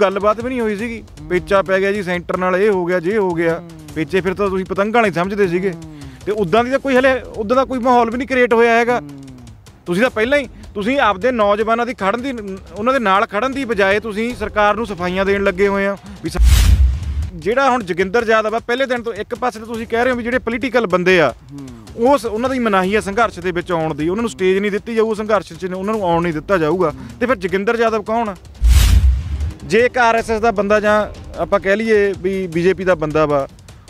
ਗੱਲਬਾਤ ਵੀ ਨਹੀਂ ਹੋਈ ਸੀਗੀ ਪੇਚਾ ਪੈ ਗਿਆ ਜੀ ਸੈਂਟਰ ਨਾਲ ਇਹ ਹੋ ਗਿਆ ਜੇ ਹੋ ਗਿਆ ਪੇਚੇ ਫਿਰ ਤਾਂ ਤੁਸੀਂ ਪਤੰਗਾਂ ਨਹੀਂ ਸਮਝਦੇ ਸੀਗੇ ਤੇ ਉਦਾਂ ਦੀ ਤਾਂ ਕੋਈ ਹਲੇ ਉਦਾਂ ਦਾ ਕੋਈ ਮਾਹੌਲ ਵੀ ਨਹੀਂ ਕ੍ਰੀਏਟ ਹੋਇਆ ਹੈਗਾ ਤੁਸੀਂ ਤਾਂ ਪਹਿਲਾਂ ਹੀ ਤੁਸੀਂ ਆਪਦੇ ਨੌਜਵਾਨਾਂ ਦੀ ਖੜਨ ਦੀ ਉਹਨਾਂ ਦੇ ਨਾਲ ਖੜਨ ਦੀ ਬਜਾਏ ਤੁਸੀਂ ਸਰਕਾਰ ਨੂੰ ਸਫਾਈਆਂ ਦੇਣ ਲੱਗੇ ਹੋਏ ਆ ਵੀ ਜਿਹੜਾ ਹੁਣ ਜਗਿੰਦਰ ਜਾਦਵ ਆ ਪਹਿਲੇ ਦਿਨ ਤੋਂ ਇੱਕ ਪਾਸੇ ਤੇ ਤੁਸੀਂ ਕਹਿ ਰਹੇ ਹੋ ਵੀ ਜਿਹੜੇ ਪੋਲੀਟੀਕਲ ਬੰਦੇ ਆ ਉਸ ਉਹਨਾਂ ਦੀ ਮਨਾਹੀ ਹੈ ਸੰਘਰਸ਼ ਦੇ ਵਿੱਚ ਆਉਣ ਦੀ ਉਹਨਾਂ ਨੂੰ ਸਟੇਜ ਨਹੀਂ ਦਿੱਤੀ ਜਾਊ ਸੰਘਰਸ਼ 'ਚ ਉਹਨਾਂ ਨੂੰ ਆਉਣ ਨਹੀਂ ਦਿੱਤਾ ਜਾਊਗਾ ਤੇ ਫਿਰ ਜਗਿੰਦਰ ਜਾਦਵ ਕੌਣ ਆ ਜੇ ਇੱਕ ਆਰਐਸਐਸ ਦਾ ਬੰਦਾ ਜਾਂ ਆਪਾਂ ਕਹਿ ਲਈਏ ਵੀ ਬੀਜੇਪੀ ਦਾ ਬੰਦਾ ਵਾ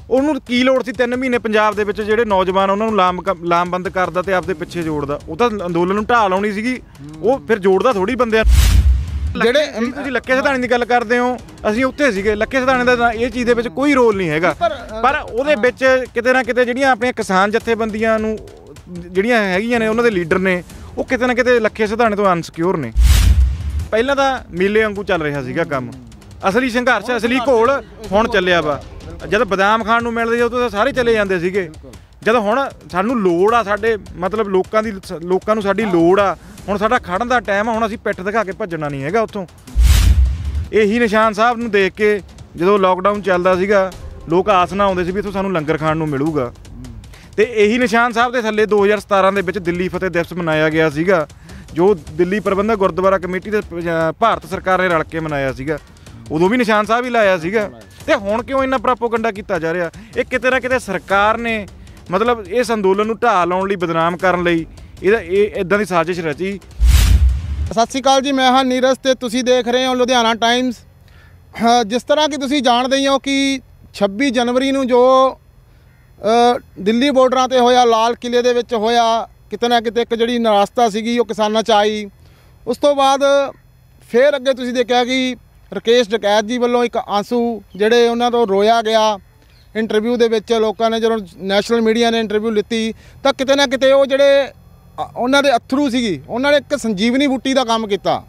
ਉਹਨੂੰ ਕੀ ਲੋੜ ਸੀ 3 ਮਹੀਨੇ ਪੰਜਾਬ ਦੇ ਵਿੱਚ ਜਿਹੜੇ ਨੌਜਵਾਨ ਉਹਨਾਂ ਨੂੰ ਲਾਮ ਲਾਮਬੰਦ ਕਰਦਾ ਤੇ ਆਪਦੇ ਪਿੱਛੇ ਜੋੜਦਾ ਉਹ ਤਾਂ ਅੰਦੋਲਨ ਨੂੰ ਢਾਹ ਲਾਉਣੀ ਸੀਗੀ ਉਹ ਫਿਰ ਜੋੜਦਾ ਥੋੜੀ ਬੰਦਿਆਂ ਜਿਹੜੇ ਤੁਸੀਂ ਲੱਕੇ ਸਧਾਣੇ ਦੀ ਗੱਲ ਕਰਦੇ ਹੋ ਅਸੀਂ ਉੱਥੇ ਸੀਗੇ ਲੱਕੇ ਸਧਾਣੇ ਦਾ ਇਹ ਚੀਜ਼ ਦੇ ਵਿੱਚ ਕੋਈ ਰੋਲ ਨਹੀਂ ਹੈਗਾ ਪਰ ਉਹਦੇ ਵਿੱਚ ਕਿਤੇ ਨਾ ਕਿਤੇ ਜਿਹੜੀਆਂ ਆਪਣੀਆਂ ਕਿਸਾਨ ਜਥੇਬੰਦੀਆਂ ਨੂੰ ਜਿਹੜੀਆਂ ਹੈਗੀਆਂ ਨੇ ਉਹਨਾਂ ਦੇ ਲੀਡਰ ਨੇ ਉਹ ਕਿਤੇ ਨਾ ਕਿਤੇ ਲੱਖੇ ਸਿਧਾਣੇ ਤੋਂ ਅਨਸਿਕਿਉਰ ਨੇ ਪਹਿਲਾਂ ਤਾਂ ਮੇਲੇ ਵਾਂਗੂ ਚੱਲ ਰਿਹਾ ਸੀਗਾ ਕੰਮ ਅਸਲੀ ਸੰਘਰਸ਼ ਅਸਲੀ ਘੋਲ ਹੁਣ ਚੱਲਿਆ ਵਾ ਜਦ ਬਦਾਮ ਖਾਣ ਨੂੰ ਮਿਲਦੇ ਸੀ ਉਦੋਂ ਤਾਂ ਸਾਰੇ ਚਲੇ ਜਾਂਦੇ ਸੀਗੇ ਜਦ ਹੁਣ ਸਾਨੂੰ ਲੋੜ ਆ ਸਾਡੇ ਮਤਲਬ ਲੋਕਾਂ ਦੀ ਲੋਕਾਂ ਨੂੰ ਸਾਡੀ ਲੋੜ ਆ ਹੁਣ ਸਾਡਾ ਖੜਨ ਦਾ ਟਾਈਮ ਆ ਹੁਣ ਅਸੀਂ ਪਿੱਠ ਦਿਖਾ ਕੇ ਭੱਜਣਾ ਨਹੀਂ ਹੈਗਾ ਉੱਥੋਂ ਇਹੀ ਨਿਸ਼ਾਨ ਸਾਹਿਬ ਨੂੰ ਦੇਖ ਕੇ ਜਦੋਂ ਲਾਕਡਾਊਨ ਚੱਲਦਾ ਸੀਗਾ ਲੋਕ ਆਸ ਨਾ ਆਉਂਦੇ ਸੀ ਵੀ ਇੱਥੋਂ ਸਾਨੂੰ ਲੰਗਰ ਖਾਣ ਨੂੰ ਮਿਲੂਗਾ ਤੇ ਇਹੀ ਨਿਸ਼ਾਨ ਸਾਹਿਬ ਦੇ ਥੱਲੇ 2017 ਦੇ ਵਿੱਚ ਦਿੱਲੀ ਫਤਿਹ ਦਿਵਸ ਮਨਾਇਆ ਗਿਆ ਸੀਗਾ ਜੋ ਦਿੱਲੀ ਪ੍ਰਬੰਧਕ ਗੁਰਦੁਆਰਾ ਕਮੇਟੀ ਤੇ ਭਾਰਤ ਸਰਕਾਰ ਨੇ ਰਲ ਕੇ ਮਨਾਇਆ ਸੀਗਾ ਉਦੋਂ ਵੀ ਨਿਸ਼ਾਨ ਸਾਹਿਬ ਹੀ ਲਾਇਆ ਸੀਗਾ ਤੇ ਹੁਣ ਕਿਉਂ ਇੰਨਾ ਪ੍ਰੋਪਗੈਂਡਾ ਕੀਤਾ ਜਾ ਰਿਹਾ ਇਹ ਕਿਤੇ ਨਾ ਕਿਤੇ ਸਰਕਾਰ ਨੇ ਮਤਲਬ ਇਸ ਅੰਦੋਲਨ ਨੂੰ ਢਾਹ ਲਾਉਣ ਲਈ ਬਦਨਾਮ ਕਰਨ ਲਈ ਇਹਦਾ ਇਹ ਇਦਾਂ ਦੀ ਸਾਜ਼ਿਸ਼ ਰਚੀ ਸਤਿ ਸ੍ਰੀ ਅਕਾਲ ਜੀ ਮੈਂ ਹਾਂ ਨੀਰਜ ਤੇ ਤੁਸੀਂ ਦੇਖ ਰਹੇ ਹੋ ਲੁਧਿਆਣਾ ਟਾਈਮਸ ਜਿਸ ਤਰ੍ਹਾਂ ਕਿ ਤੁਸੀਂ ਜਾਣਦੇ ਹੋ ਕਿ 26 ਜਨਵਰੀ ਨੂੰ ਜੋ ਦਿੱਲੀ ਬਾਰਡਰਾਂ ਤੇ ਹੋਇਆ ਲਾਲ ਕਿਲੇ ਦੇ ਵਿੱਚ ਹੋਇਆ ਕਿਤੇ ਨਾ ਕਿਤੇ ਇੱਕ ਜਿਹੜੀ ਨਰਾਸਤਾ ਸੀਗੀ ਉਹ ਕਿਸਾਨਾਂ 'ਚ ਆਈ ਉਸ ਤੋਂ ਬਾਅਦ ਫੇਰ ਅੱਗੇ ਤੁਸੀਂ ਦੇਖਿਆ ਕਿ ਰਕੇਸ਼ ਡਕੈਤ ਜੀ ਵੱਲੋਂ ਇੱਕ ਆਂਸੂ ਜਿਹੜੇ ਉਹਨਾਂ ਤੋਂ ਰੋਇਆ ਗਿਆ ਇੰਟਰਵਿਊ ਦੇ ਵਿੱਚ ਲੋਕਾਂ ਨੇ ਜਦੋਂ ਨੈਸ਼ਨਲ ਮੀਡੀਆ ਨੇ ਇੰਟਰਵਿਊ ਲਿੱਤੀ ਤਾਂ ਕਿਤੇ ਨਾ ਕਿਤੇ ਉਹ ਜਿਹੜੇ ਉਹਨਾਂ ਦੇ ਅਥਰੂ ਸੀਗੀ ਉਹਨਾਂ ਨੇ ਇੱਕ ਸੰਜੀਵਨੀ ਬੂਟੀ ਦਾ ਕੰਮ ਕੀਤਾ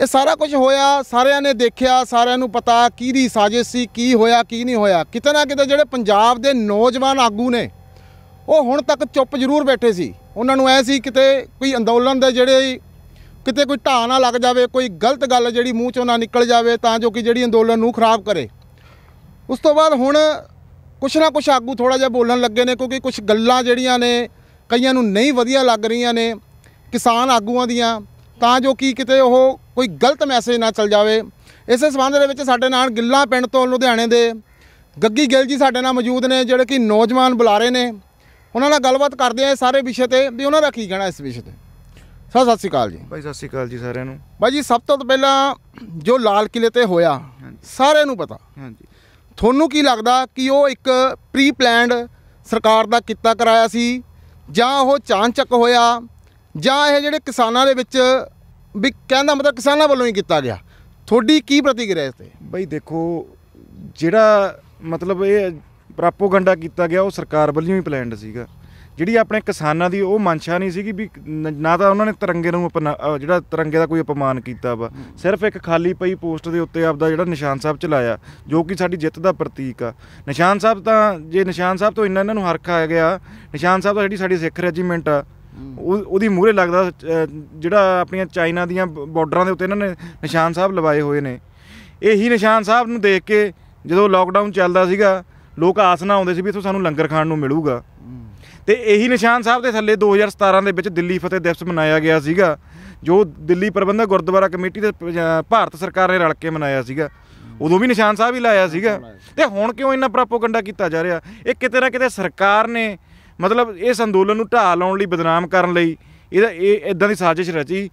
ਇਹ ਸਾਰਾ ਕੁਝ ਹੋਇਆ ਸਾਰਿਆਂ ਨੇ ਦੇਖਿਆ ਸਾਰਿਆਂ ਨੂੰ ਪਤਾ ਕੀ ਦੀ ਸਾਜ਼ਿਸ਼ ਸੀ ਕੀ ਹੋਇਆ ਕੀ ਨਹੀਂ ਹੋਇਆ ਕਿਤੇ ਨਾ ਕਿਤੇ ਜਿਹੜੇ ਪੰਜਾਬ ਦੇ ਨੌਜਵਾਨ ਆਗੂ ਨੇ ਉਹ ਹੁਣ ਤੱਕ ਚੁੱਪ ਜ਼ਰੂਰ ਬੈਠੇ ਸੀ ਉਹਨਾਂ ਨੂੰ ਐ ਸੀ ਕਿਤੇ ਕੋਈ ਅੰਦੋਲਨ ਦੇ ਜਿਹੜੇ ਕਿਤੇ ਕੋਈ ਢਾਹ ਨਾ ਲੱਗ ਜਾਵੇ ਕੋਈ ਗਲਤ ਗੱਲ ਜਿਹੜੀ ਮੂੰਹ ਚੋਂ ਨਾ ਨਿਕਲ ਜਾਵੇ ਤਾਂ ਜੋ ਕਿ ਜਿਹੜੀ ਅੰਦੋਲਨ ਨੂੰ ਖਰਾਬ ਕਰੇ ਉਸ ਤੋਂ ਬਾਅਦ ਹੁਣ ਕੁਛ ਨਾ ਕੁਛ ਆਗੂ ਥੋੜਾ ਜਿਹਾ ਬੋਲਣ ਲੱਗੇ ਨੇ ਕਿਉਂਕਿ ਕੁਝ ਗੱਲਾਂ ਜਿਹੜੀਆਂ ਨੇ ਕਈਆਂ ਨੂੰ ਨਹੀਂ ਵਧੀਆ ਲੱਗ ਰਹੀਆਂ ਨੇ ਕਿਸਾਨ ਆਗੂਆਂ ਦੀਆਂ ਤਾਂ ਜੋ ਕਿ ਕਿਤੇ ਉਹ ਕੋਈ ਗਲਤ ਮੈਸੇਜ ਨਾ ਚਲ ਜਾਵੇ ਇਸੇ ਸਬੰਧ ਦੇ ਵਿੱਚ ਸਾਡੇ ਨਾਲ ਗਿੱਲਾ ਪਿੰਡ ਤੋਂ ਲੁਧਿਆਣੇ ਦੇ ਗੱਗੀ ਗਿੱਲ ਜੀ ਸਾਡੇ ਨਾਲ ਮੌਜੂਦ ਨੇ ਜਿਹੜੇ ਕਿ ਨੌਜਵਾਨ ਬੁਲਾਰੇ ਨੇ ਉਹਨਾਂ ਨਾਲ ਗੱਲਬਾਤ ਕਰਦੇ ਆ ਇਹ ਸਾਰੇ ਵਿਸ਼ੇ ਤੇ ਵੀ ਉਹਨਾਂ ਦਾ ਕੀ ਕਹਿਣਾ ਇਸ ਵਿਸ਼ੇ ਤੇ ਸਤਿ ਸ਼੍ਰੀ ਅਕਾਲ ਜੀ ਭਾਈ ਸਤਿ ਸ਼੍ਰੀ ਅਕਾਲ ਜੀ ਸਾਰਿਆਂ ਨੂੰ ਭਾਈ ਜੀ ਸਭ ਤੋਂ ਪਹਿਲਾਂ ਜੋ ਲਾਲ ਕਿਲੇ ਤੇ ਹੋਇਆ ਸਾਰਿਆਂ ਨੂੰ ਪਤਾ ਹਾਂਜੀ ਤੁਹਾਨੂੰ ਕੀ ਲੱਗਦਾ ਕਿ ਉਹ ਇੱਕ ਪ੍ਰੀ ਪਲਾਨਡ ਸਰਕਾਰ ਦਾ ਕੀਤਾ ਕਰਾਇਆ ਸੀ ਜਾਂ ਉਹ ਚਾਂਚਕ ਹੋਇਆ ਜਾਂ ਇਹ ਜਿਹੜੇ ਕਿਸਾਨਾਂ ਦੇ ਵਿੱਚ ਵੀ ਕਹਿੰਦਾ ਮਤਲਬ ਕਿਸਾਨਾਂ ਵੱਲੋਂ ਹੀ ਕੀਤਾ ਗਿਆ ਤੁਹਾਡੀ ਕੀ ਪ੍ਰਤੀਕਿਰਿਆ ਇਸ ਤੇ ਬਈ ਦੇਖੋ ਜਿਹੜਾ ਮਤਲਬ ਇਹ ਪ੍ਰਾਪੋਗੰਡਾ ਕੀਤਾ ਗਿਆ ਉਹ ਸਰਕਾਰ ਵੱਲੋਂ ਹੀ ਪਲਾਨਡ ਸੀਗਾ ਜਿਹੜੀ ਆਪਣੇ ਕਿਸਾਨਾਂ ਦੀ ਉਹ ਮਨਸ਼ਾ ਨਹੀਂ ਸੀਗੀ ਵੀ ਨਾ ਤਾਂ ਉਹਨਾਂ ਨੇ ਤਿਰੰਗੇ ਨੂੰ ਆਪਣਾ ਜਿਹੜਾ ਤਿਰੰਗੇ ਦਾ ਕੋਈ ਅਪਮਾਨ ਕੀਤਾ ਵਾ ਸਿਰਫ ਇੱਕ ਖਾਲੀ ਪਈ ਪੋਸਟ ਦੇ ਉੱਤੇ ਆਪਦਾ ਜਿਹੜਾ ਨਿਸ਼ਾਨ ਸਾਹਿਬ ਚਲਾਇਆ ਜੋ ਕਿ ਸਾਡੀ ਜਿੱਤ ਦਾ ਪ੍ਰਤੀਕ ਆ ਨਿਸ਼ਾਨ ਸਾਹਿਬ ਤਾਂ ਜੇ ਨਿਸ਼ਾਨ ਸਾਹਿਬ ਤੋਂ ਇੰਨਾ ਇਹਨਾਂ ਨੂੰ ਹਰਖ ਆ ਗਿਆ ਨਿਸ਼ਾਨ ਸਾਹਿਬ ਤਾਂ ਜਿਹੜੀ ਸਾਡੀ ਸਿੱਖ ਰੈਜੀਮੈਂਟ ਆ ਉਹਦੀ ਮੂਹਰੇ ਲੱਗਦਾ ਜਿਹੜਾ ਆਪਣੀਆਂ ਚਾਈਨਾ ਦੀਆਂ ਬਾਰਡਰਾਂ ਦੇ ਉੱਤੇ ਇਹਨਾਂ ਨੇ ਨਿਸ਼ਾਨ ਸਾਹਿਬ ਲਵਾਏ ਹੋਏ ਨੇ ਇਹੀ ਨਿਸ਼ਾਨ ਸਾਹਿਬ ਨੂੰ ਦੇਖ ਕੇ ਜਦੋਂ ਲਾਕਡਾਊਨ ਚੱਲਦਾ ਸੀਗਾ ਲੋਕ ਆਸ ਨਾ ਆਉਂਦੇ ਸੀ ਵੀ ਇਥੋਂ ਸਾਨੂੰ ਲੰਗਰ ਖਾਣ ਨੂੰ ਮਿਲੂਗਾ ਤੇ ਇਹੀ ਨਿਸ਼ਾਨ ਸਾਹਿਬ ਦੇ ਥੱਲੇ 2017 ਦੇ ਵਿੱਚ ਦਿੱਲੀ ਫਤਿਹ ਦਿਵਸ ਮਨਾਇਆ ਗਿਆ ਸੀਗਾ ਜੋ ਦਿੱਲੀ ਪ੍ਰਬੰਧਕ ਗੁਰਦੁਆਰਾ ਕਮੇਟੀ ਤੇ ਭਾਰਤ ਸਰਕਾਰ ਨੇ ਰਲ ਕੇ ਮਨਾਇਆ ਸੀਗਾ ਉਦੋਂ ਵੀ ਨਿਸ਼ਾਨ ਸਾਹਿਬ ਹੀ ਲਾਇਆ ਸੀਗਾ ਤੇ ਹੁਣ ਕਿਉਂ ਇੰਨਾ ਪ੍ਰੋਪਗੈਂਡਾ ਕੀਤਾ ਜਾ ਰਿਹਾ ਇਹ ਕਿਤੇ ਨਾ ਕਿਤੇ ਸਰਕਾਰ ਨੇ ਮਤਲਬ ਇਸ ਅੰਦੋਲਨ ਨੂੰ ਢਾਹ ਲਾਉਣ ਲਈ ਬਦਨਾਮ ਕਰਨ ਲਈ ਇਹਦਾ ਇਹ ਇਦਾਂ ਦੀ ਸਾਜ਼ਿਸ਼ ਰਚੀ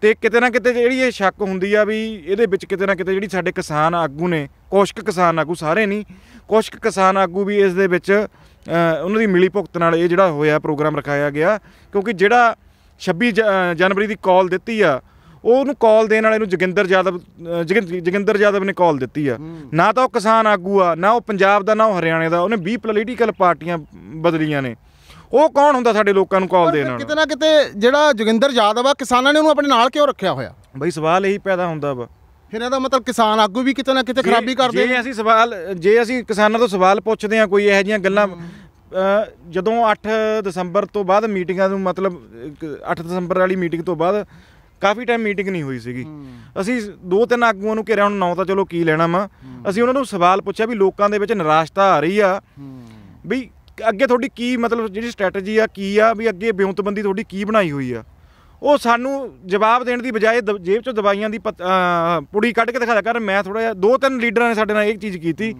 ਤੇ ਕਿਤੇ ਨਾ ਕਿਤੇ ਜਿਹੜੀ ਇਹ ਸ਼ੱਕ ਹੁੰਦੀ ਆ ਵੀ ਇਹਦੇ ਵਿੱਚ ਕਿਤੇ ਨਾ ਕਿਤੇ ਜਿਹੜੀ ਸਾਡੇ ਕਿਸਾਨ ਆਗੂ ਨੇ ਕੁਝ ਕਿਸਾਨ ਆਗੂ ਸਾਰੇ ਨਹੀਂ ਕੁਝ ਕਿਸਾਨ ਆਗੂ ਵੀ ਇਸ ਦੇ ਵਿੱਚ ਉਹਨਾਂ ਦੀ ਮਿਲੀ ਭੁਗਤ ਨਾਲ ਇਹ ਜਿਹੜਾ ਹੋਇਆ ਪ੍ਰੋਗਰਾਮ ਰਖਾਇਆ ਗਿਆ ਕਿਉਂਕਿ ਜਿਹੜਾ 26 ਜਨਵਰੀ ਦੀ ਕਾਲ ਦਿੱਤੀ ਆ ਉਹਨੂੰ ਕਾਲ ਦੇਣ ਵਾਲੇ ਨੂੰ ਜਗਿੰਦਰ ਯਾਦਵ ਜਗਿੰਦਰ ਯਾਦਵ ਨੇ ਕਾਲ ਦਿੱਤੀ ਆ ਨਾ ਤਾਂ ਉਹ ਕਿਸਾਨ ਆਗੂ ਆ ਨਾ ਉਹ ਪੰਜਾਬ ਦਾ ਨਾ ਉਹ ਹਰਿਆਣੇ ਦਾ ਉਹਨੇ 20 ਪੋਲੀਟੀਕਲ ਪਾਰਟੀਆਂ ਬਦਲੀਆਂ ਨੇ ਉਹ ਕੌਣ ਹੁੰਦਾ ਸਾਡੇ ਲੋਕਾਂ ਨੂੰ ਕਾਲ ਦੇਣ ਕਿਤੇ ਨਾ ਕਿਤੇ ਜਿਹੜਾ ਜੋਗਿੰਦਰ ਯਾਦਵ ਆ ਕਿਸਾਨਾਂ ਨੇ ਉਹਨੂੰ ਆਪਣੇ ਨਾਲ ਕਿਉਂ ਰੱਖਿਆ ਹੋਇਆ ਬਈ ਸਵਾਲ ਇਹੀ ਪੈਦਾ ਹੁੰਦਾ ਵਾ ਫਿਰ ਇਹਦਾ ਮਤਲਬ ਕਿਸਾਨ ਆਗੂ ਵੀ ਕਿਤੇ ਨਾ ਕਿਤੇ ਖਰਾਬੀ ਕਰਦੇ ਜੇ ਅਸੀਂ ਸਵਾਲ ਜੇ ਅਸੀਂ ਕਿਸਾਨਾਂ ਤੋਂ ਸਵਾਲ ਪੁੱਛਦੇ ਆ ਕੋਈ ਇਹੋ ਜੀਆਂ ਗੱਲਾਂ ਜਦੋਂ 8 ਦਸੰਬਰ ਤੋਂ ਬਾਅਦ ਮੀਟਿੰਗਾਂ ਨੂੰ ਮਤਲਬ 8 ਦਸੰਬਰ ਵਾਲੀ ਮੀਟਿੰਗ ਤੋਂ ਬਾਅਦ ਕਾਫੀ ਟਾਈਮ ਮੀਟਿੰਗ ਨਹੀਂ ਹੋਈ ਸੀਗੀ ਅਸੀਂ ਦੋ ਤਿੰਨ ਆਗੂਆਂ ਨੂੰ ਘੇਰਿਆ ਹੁਣ ਨੌ ਤਾਂ ਚਲੋ ਕੀ ਲੈਣਾ ਵਾ ਅਸੀਂ ਉਹਨਾਂ ਨੂੰ ਸਵਾਲ ਪੁੱਛਿਆ ਵੀ ਲੋਕਾਂ ਦੇ ਵਿੱਚ ਨਿਰਾਸ਼ਤਾ ਆ ਰਹੀ ਆ ਵੀ ਅੱਗੇ ਤੁਹਾਡੀ ਕੀ ਮਤਲਬ ਜਿਹੜੀ ਸਟ੍ਰੈਟਜੀ ਆ ਕੀ ਆ ਵੀ ਅੱਗੇ ਬਿਉਂਤਬੰਦੀ ਤੁਹਾਡੀ ਕੀ ਬਣਾਈ ਹੋਈ ਆ ਉਹ ਸਾਨੂੰ ਜਵਾਬ ਦੇਣ ਦੀ ਬਜਾਏ ਜੇਬ ਚੋਂ ਦਵਾਈਆਂ ਦੀ ਪੁੜੀ ਕੱਢ ਕੇ ਦਿਖਾਇਆ ਕਰ ਮੈਂ ਥੋੜਾ ਜਿਹਾ ਦੋ ਤਿੰਨ ਲੀਡਰਾਂ ਨੇ ਸਾਡੇ ਨਾਲ ਇੱਕ ਚੀਜ਼ ਕੀਤੀ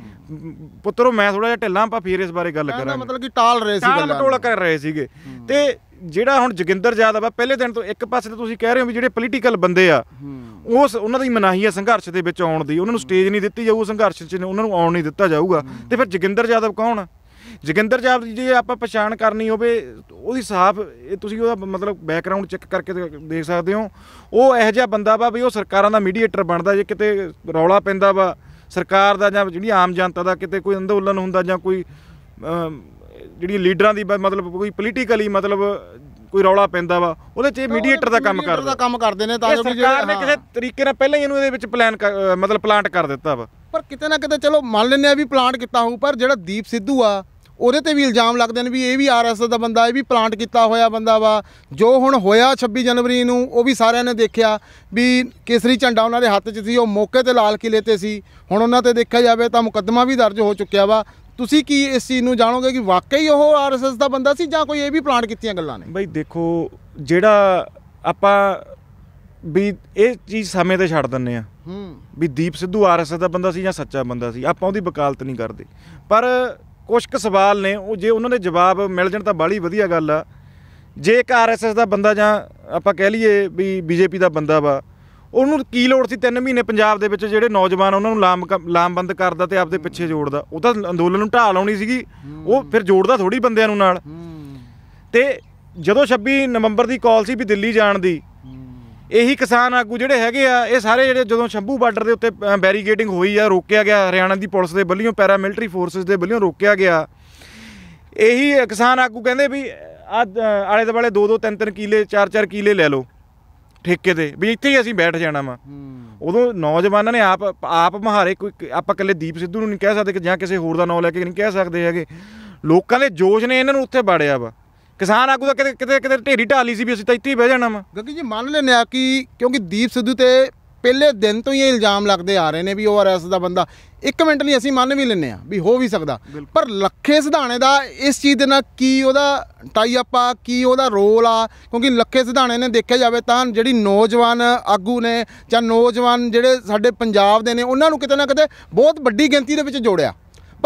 ਪੁੱਤਰੋ ਮੈਂ ਥੋੜਾ ਜਿਹਾ ਢਿੱਲਾ ਆਪਾਂ ਫੇਰ ਇਸ ਬਾਰੇ ਗੱਲ ਕਰਾਂਗੇ ਮਤਲਬ ਕਿ ਟਾਲ ਰਹੇ ਸੀ ਗੱਲਾਂ ਟਾਲ ਕਰ ਰਹੇ ਸੀਗੇ ਤੇ ਜਿਹੜਾ ਹੁਣ ਜਗਿੰਦਰ ਜਾਦਵ ਆ ਪਹਿਲੇ ਦਿਨ ਤੋਂ ਇੱਕ ਪਾਸੇ ਤੇ ਤੁਸੀਂ ਕਹਿ ਰਹੇ ਹੋ ਵੀ ਜਿਹੜੇ ਪੋਲੀਟੀਕਲ ਬੰਦੇ ਆ ਉਸ ਉਹਨਾਂ ਦੀ ਮਨਾਹੀ ਆ ਸੰਘਰਸ਼ ਦੇ ਵਿੱਚ ਆਉਣ ਦੀ ਉਹਨਾਂ ਨੂੰ ਸਟੇਜ ਨਹੀਂ ਦਿੱਤੀ ਜਾਊ ਸੰਘਰਸ਼ 'ਚ ਉਹਨਾਂ ਨੂੰ ਆਉਣ ਨਹੀਂ ਦਿੱਤਾ ਜਾਊਗਾ ਤੇ ਫਿਰ ਜਗਿੰਦਰ ਜਾਦਵ ਕੌਣ ਆ ਜਗਿੰਦਰ ਜਾਬ ਜੀ ਜੇ ਆਪਾਂ ਪਛਾਣ ਕਰਨੀ ਹੋਵੇ ਉਹਦੀ ਸਾਫ਼ ਇਹ ਤੁਸੀਂ ਉਹਦਾ ਮਤਲਬ ਬੈਕਗ੍ਰਾਉਂਡ ਚੈੱਕ ਕਰਕੇ ਦੇਖ ਸਕਦੇ ਹੋ ਉਹ ਇਹੋ ਜਿਹਾ ਬੰਦਾ ਵਾ ਵੀ ਉਹ ਸਰਕਾਰਾਂ ਦਾ ਮੀਡੀਏਟਰ ਬਣਦਾ ਜੇ ਕਿਤੇ ਰੌਲਾ ਪੈਂਦਾ ਵਾ ਸਰਕਾਰ ਦਾ ਜਾਂ ਜਿਹੜੀ ਆਮ ਜਨਤਾ ਦਾ ਕਿਤੇ ਕੋਈ ਅੰਦੋਲਨ ਹੁੰਦਾ ਜਾਂ ਕੋਈ ਜਿਹੜੀ ਲੀਡਰਾਂ ਦੀ ਮਤਲਬ ਕੋਈ ਪੋਲੀਟੀਕਲੀ ਮਤਲਬ ਕੋਈ ਰੌਲਾ ਪੈਂਦਾ ਵਾ ਉਹਦੇ ਚ ਇਹ ਮੀਡੀਏਟਰ ਦਾ ਕੰਮ ਕਰਦਾ ਕੰਮ ਕਰਦੇ ਨੇ ਤਾਂ ਜੋ ਸਰਕਾਰ ਨੇ ਕਿਸੇ ਤਰੀਕੇ ਨਾਲ ਪਹਿਲਾਂ ਹੀ ਇਹਨੂੰ ਇਹਦੇ ਵਿੱਚ ਪਲਾਨ ਮਤਲਬ ਪਲਾਂਟ ਕਰ ਦਿੱਤਾ ਵਾ ਪਰ ਕਿਤੇ ਨਾ ਕਿਤੇ ਚਲੋ ਮੰਨ ਲੈਂਦੇ ਆ ਵੀ ਪਲਾਂਟ ਕੀਤਾ ਹੋਊ ਪਰ ਜਿਹੜਾ ਦੀਪ ਸਿੱਧੂ ਆ ਉਹਦੇ ਤੇ ਵੀ ਇਲਜ਼ਾਮ ਲੱਗਦੇ ਨੇ ਵੀ ਇਹ ਵੀ ਆਰਐਸਐਸ ਦਾ ਬੰਦਾ ਇਹ ਵੀ ਪਲਾਂਟ ਕੀਤਾ ਹੋਇਆ ਬੰਦਾ ਵਾ ਜੋ ਹੁਣ ਹੋਇਆ 26 ਜਨਵਰੀ ਨੂੰ ਉਹ ਵੀ ਸਾਰਿਆਂ ਨੇ ਦੇਖਿਆ ਵੀ ਕੇਸਰੀ ਝੰਡਾ ਉਹਨਾਂ ਦੇ ਹੱਥ 'ਚ ਸੀ ਉਹ ਮੌਕੇ ਤੇ ਲਾਲ ਕਿਲੇ ਤੇ ਸੀ ਹੁਣ ਉਹਨਾਂ ਤੇ ਦੇਖਿਆ ਜਾਵੇ ਤਾਂ ਮੁਕੱਦਮਾ ਵੀ ਦਰਜ ਹੋ ਚੁੱਕਿਆ ਵਾ ਤੁਸੀਂ ਕੀ ਇਸ ਚੀਜ਼ ਨੂੰ ਜਾਣੋਗੇ ਕਿ ਵਾਕਈ ਉਹ ਆਰਐਸਐਸ ਦਾ ਬੰਦਾ ਸੀ ਜਾਂ ਕੋਈ ਇਹ ਵੀ ਪਲਾਂਟ ਕੀਤੀਆਂ ਗੱਲਾਂ ਨੇ ਬਈ ਦੇਖੋ ਜਿਹੜਾ ਆਪਾਂ ਵੀ ਇਹ ਚੀਜ਼ ਸਮੇਂ ਤੇ ਛੱਡ ਦਿੰਨੇ ਆ ਹੂੰ ਵੀ ਦੀਪ ਸਿੱਧੂ ਆਰਐਸਐਸ ਦਾ ਬੰਦਾ ਸੀ ਜਾਂ ਸੱਚਾ ਬੰਦਾ ਸੀ ਆਪਾਂ ਉਹਦੀ ਵਕਾਲਤ ਨਹੀਂ ਕਰਦੇ ਪਰ ਕੁਝ ਕੁ ਸਵਾਲ ਨੇ ਉਹ ਜੇ ਉਹਨਾਂ ਦੇ ਜਵਾਬ ਮਿਲ ਜਾਣ ਤਾਂ ਬਾਲੀ ਵਧੀਆ ਗੱਲ ਆ ਜੇ ਇੱਕ ਆਰਐਸਐਸ ਦਾ ਬੰਦਾ ਜਾਂ ਆਪਾਂ ਕਹਿ ਲਈਏ ਵੀ ਬੀਜੇਪੀ ਦਾ ਬੰਦਾ ਵਾ ਉਹਨੂੰ ਕੀ ਲੋੜ ਸੀ 3 ਮਹੀਨੇ ਪੰਜਾਬ ਦੇ ਵਿੱਚ ਜਿਹੜੇ ਨੌਜਵਾਨ ਉਹਨਾਂ ਨੂੰ ਲਾਮ ਲਾਮਬੰਦ ਕਰਦਾ ਤੇ ਆਪਦੇ ਪਿੱਛੇ ਜੋੜਦਾ ਉਹ ਤਾਂ ਅੰਦੋਲਨ ਨੂੰ ਢਾਹ ਲਾਉਣੀ ਸੀਗੀ ਉਹ ਫਿਰ ਜੋੜਦਾ ਥੋੜੀ ਬੰਦਿਆਂ ਨੂੰ ਨਾਲ ਤੇ ਜਦੋਂ 26 ਨਵੰਬਰ ਦੀ ਕਾਲ ਸੀ ਵੀ ਦਿੱਲੀ ਜਾਣ ਦੀ ਇਹੀ ਕਿਸਾਨ ਆਗੂ ਜਿਹੜੇ ਹੈਗੇ ਆ ਇਹ ਸਾਰੇ ਜਿਹੜੇ ਜਦੋਂ ਸ਼ੰਭੂ ਬਾਰਡਰ ਦੇ ਉੱਤੇ ਬੈਰੀਗੇਟਿੰਗ ਹੋਈ ਆ ਰੋਕਿਆ ਗਿਆ ਹਰਿਆਣਾ ਦੀ ਪੁਲਿਸ ਦੇ ਵੱਲੋਂ ਪੈਰਾ ਮਿਲਟਰੀ ਫੋਰਸਸ ਦੇ ਵੱਲੋਂ ਰੋਕਿਆ ਗਿਆ ਇਹੀ ਕਿਸਾਨ ਆਗੂ ਕਹਿੰਦੇ ਵੀ ਆ ਆਲੇ ਦੁਆਲੇ 2-2 3-3 ਕਿਲੇ 4-4 ਕਿਲੇ ਲੈ ਲਓ ਠੇਕੇ ਤੇ ਵੀ ਇੱਥੇ ਹੀ ਅਸੀਂ ਬੈਠ ਜਾਣਾ ਵਾ ਉਦੋਂ ਨੌਜਵਾਨਾਂ ਨੇ ਆਪ ਆਪ ਮਹਾਰੇ ਕੋਈ ਆਪਾਂ ਇਕੱਲੇ ਦੀਪ ਸਿੱਧੂ ਨੂੰ ਨਹੀਂ ਕਹਿ ਸਕਦੇ ਕਿ ਜਾਂ ਕਿਸੇ ਹੋਰ ਦਾ ਨਾਮ ਲੈ ਕੇ ਨਹੀਂ ਕਹਿ ਸਕਦੇ ਹੈਗੇ ਲੋਕਾਂ ਦੇ ਜੋਸ਼ ਨੇ ਇਹਨਾਂ ਨੂੰ ਉੱਥੇ ਬਾੜਿਆ ਵਾ ਕਿਸਾਨ ਆਗੂ ਦਾ ਕਿਤੇ ਕਿਤੇ ਕਿਤੇ ਢੇਰੀ ਢਾਲੀ ਸੀ ਵੀ ਅਸੀਂ ਤਾਂ ਇੱਥੇ ਹੀ ਬਹਿ ਜਾਣਾ ਵਾ ਗੱਗੀ ਜੀ ਮੰਨ ਲੈਨੇ ਆ ਕਿ ਕਿਉਂਕਿ ਦੀਪ ਸਿੱਧੂ ਤੇ ਪਹਿਲੇ ਦਿਨ ਤੋਂ ਹੀ ਇਹ ਇਲਜ਼ਾਮ ਲੱਗਦੇ ਆ ਰਹੇ ਨੇ ਵੀ ਓਆਰਐਸ ਦਾ ਬੰਦਾ ਇੱਕ ਮਿੰਟ ਲਈ ਅਸੀਂ ਮੰਨ ਵੀ ਲੈਨੇ ਆ ਵੀ ਹੋ ਵੀ ਸਕਦਾ ਪਰ ਲੱਖੇ ਸਿਧਾਣੇ ਦਾ ਇਸ ਚੀਜ਼ ਦੇ ਨਾਲ ਕੀ ਉਹਦਾ ਟਾਈ ਅਪ ਆ ਕੀ ਉਹਦਾ ਰੋਲ ਆ ਕਿਉਂਕਿ ਲੱਖੇ ਸਿਧਾਣੇ ਨੇ ਦੇਖਿਆ ਜਾਵੇ ਤਾਂ ਜਿਹੜੀ ਨੌਜਵਾਨ ਆਗੂ ਨੇ ਜਾਂ ਨੌਜਵਾਨ ਜਿਹੜੇ ਸਾਡੇ ਪੰਜਾਬ ਦੇ ਨੇ ਉਹਨਾਂ ਨੂੰ ਕਿਤੇ ਨਾ ਕਿਤੇ ਬਹੁਤ ਵੱਡੀ ਗਿਣਤੀ ਦੇ ਵਿੱਚ ਜੋੜਿਆ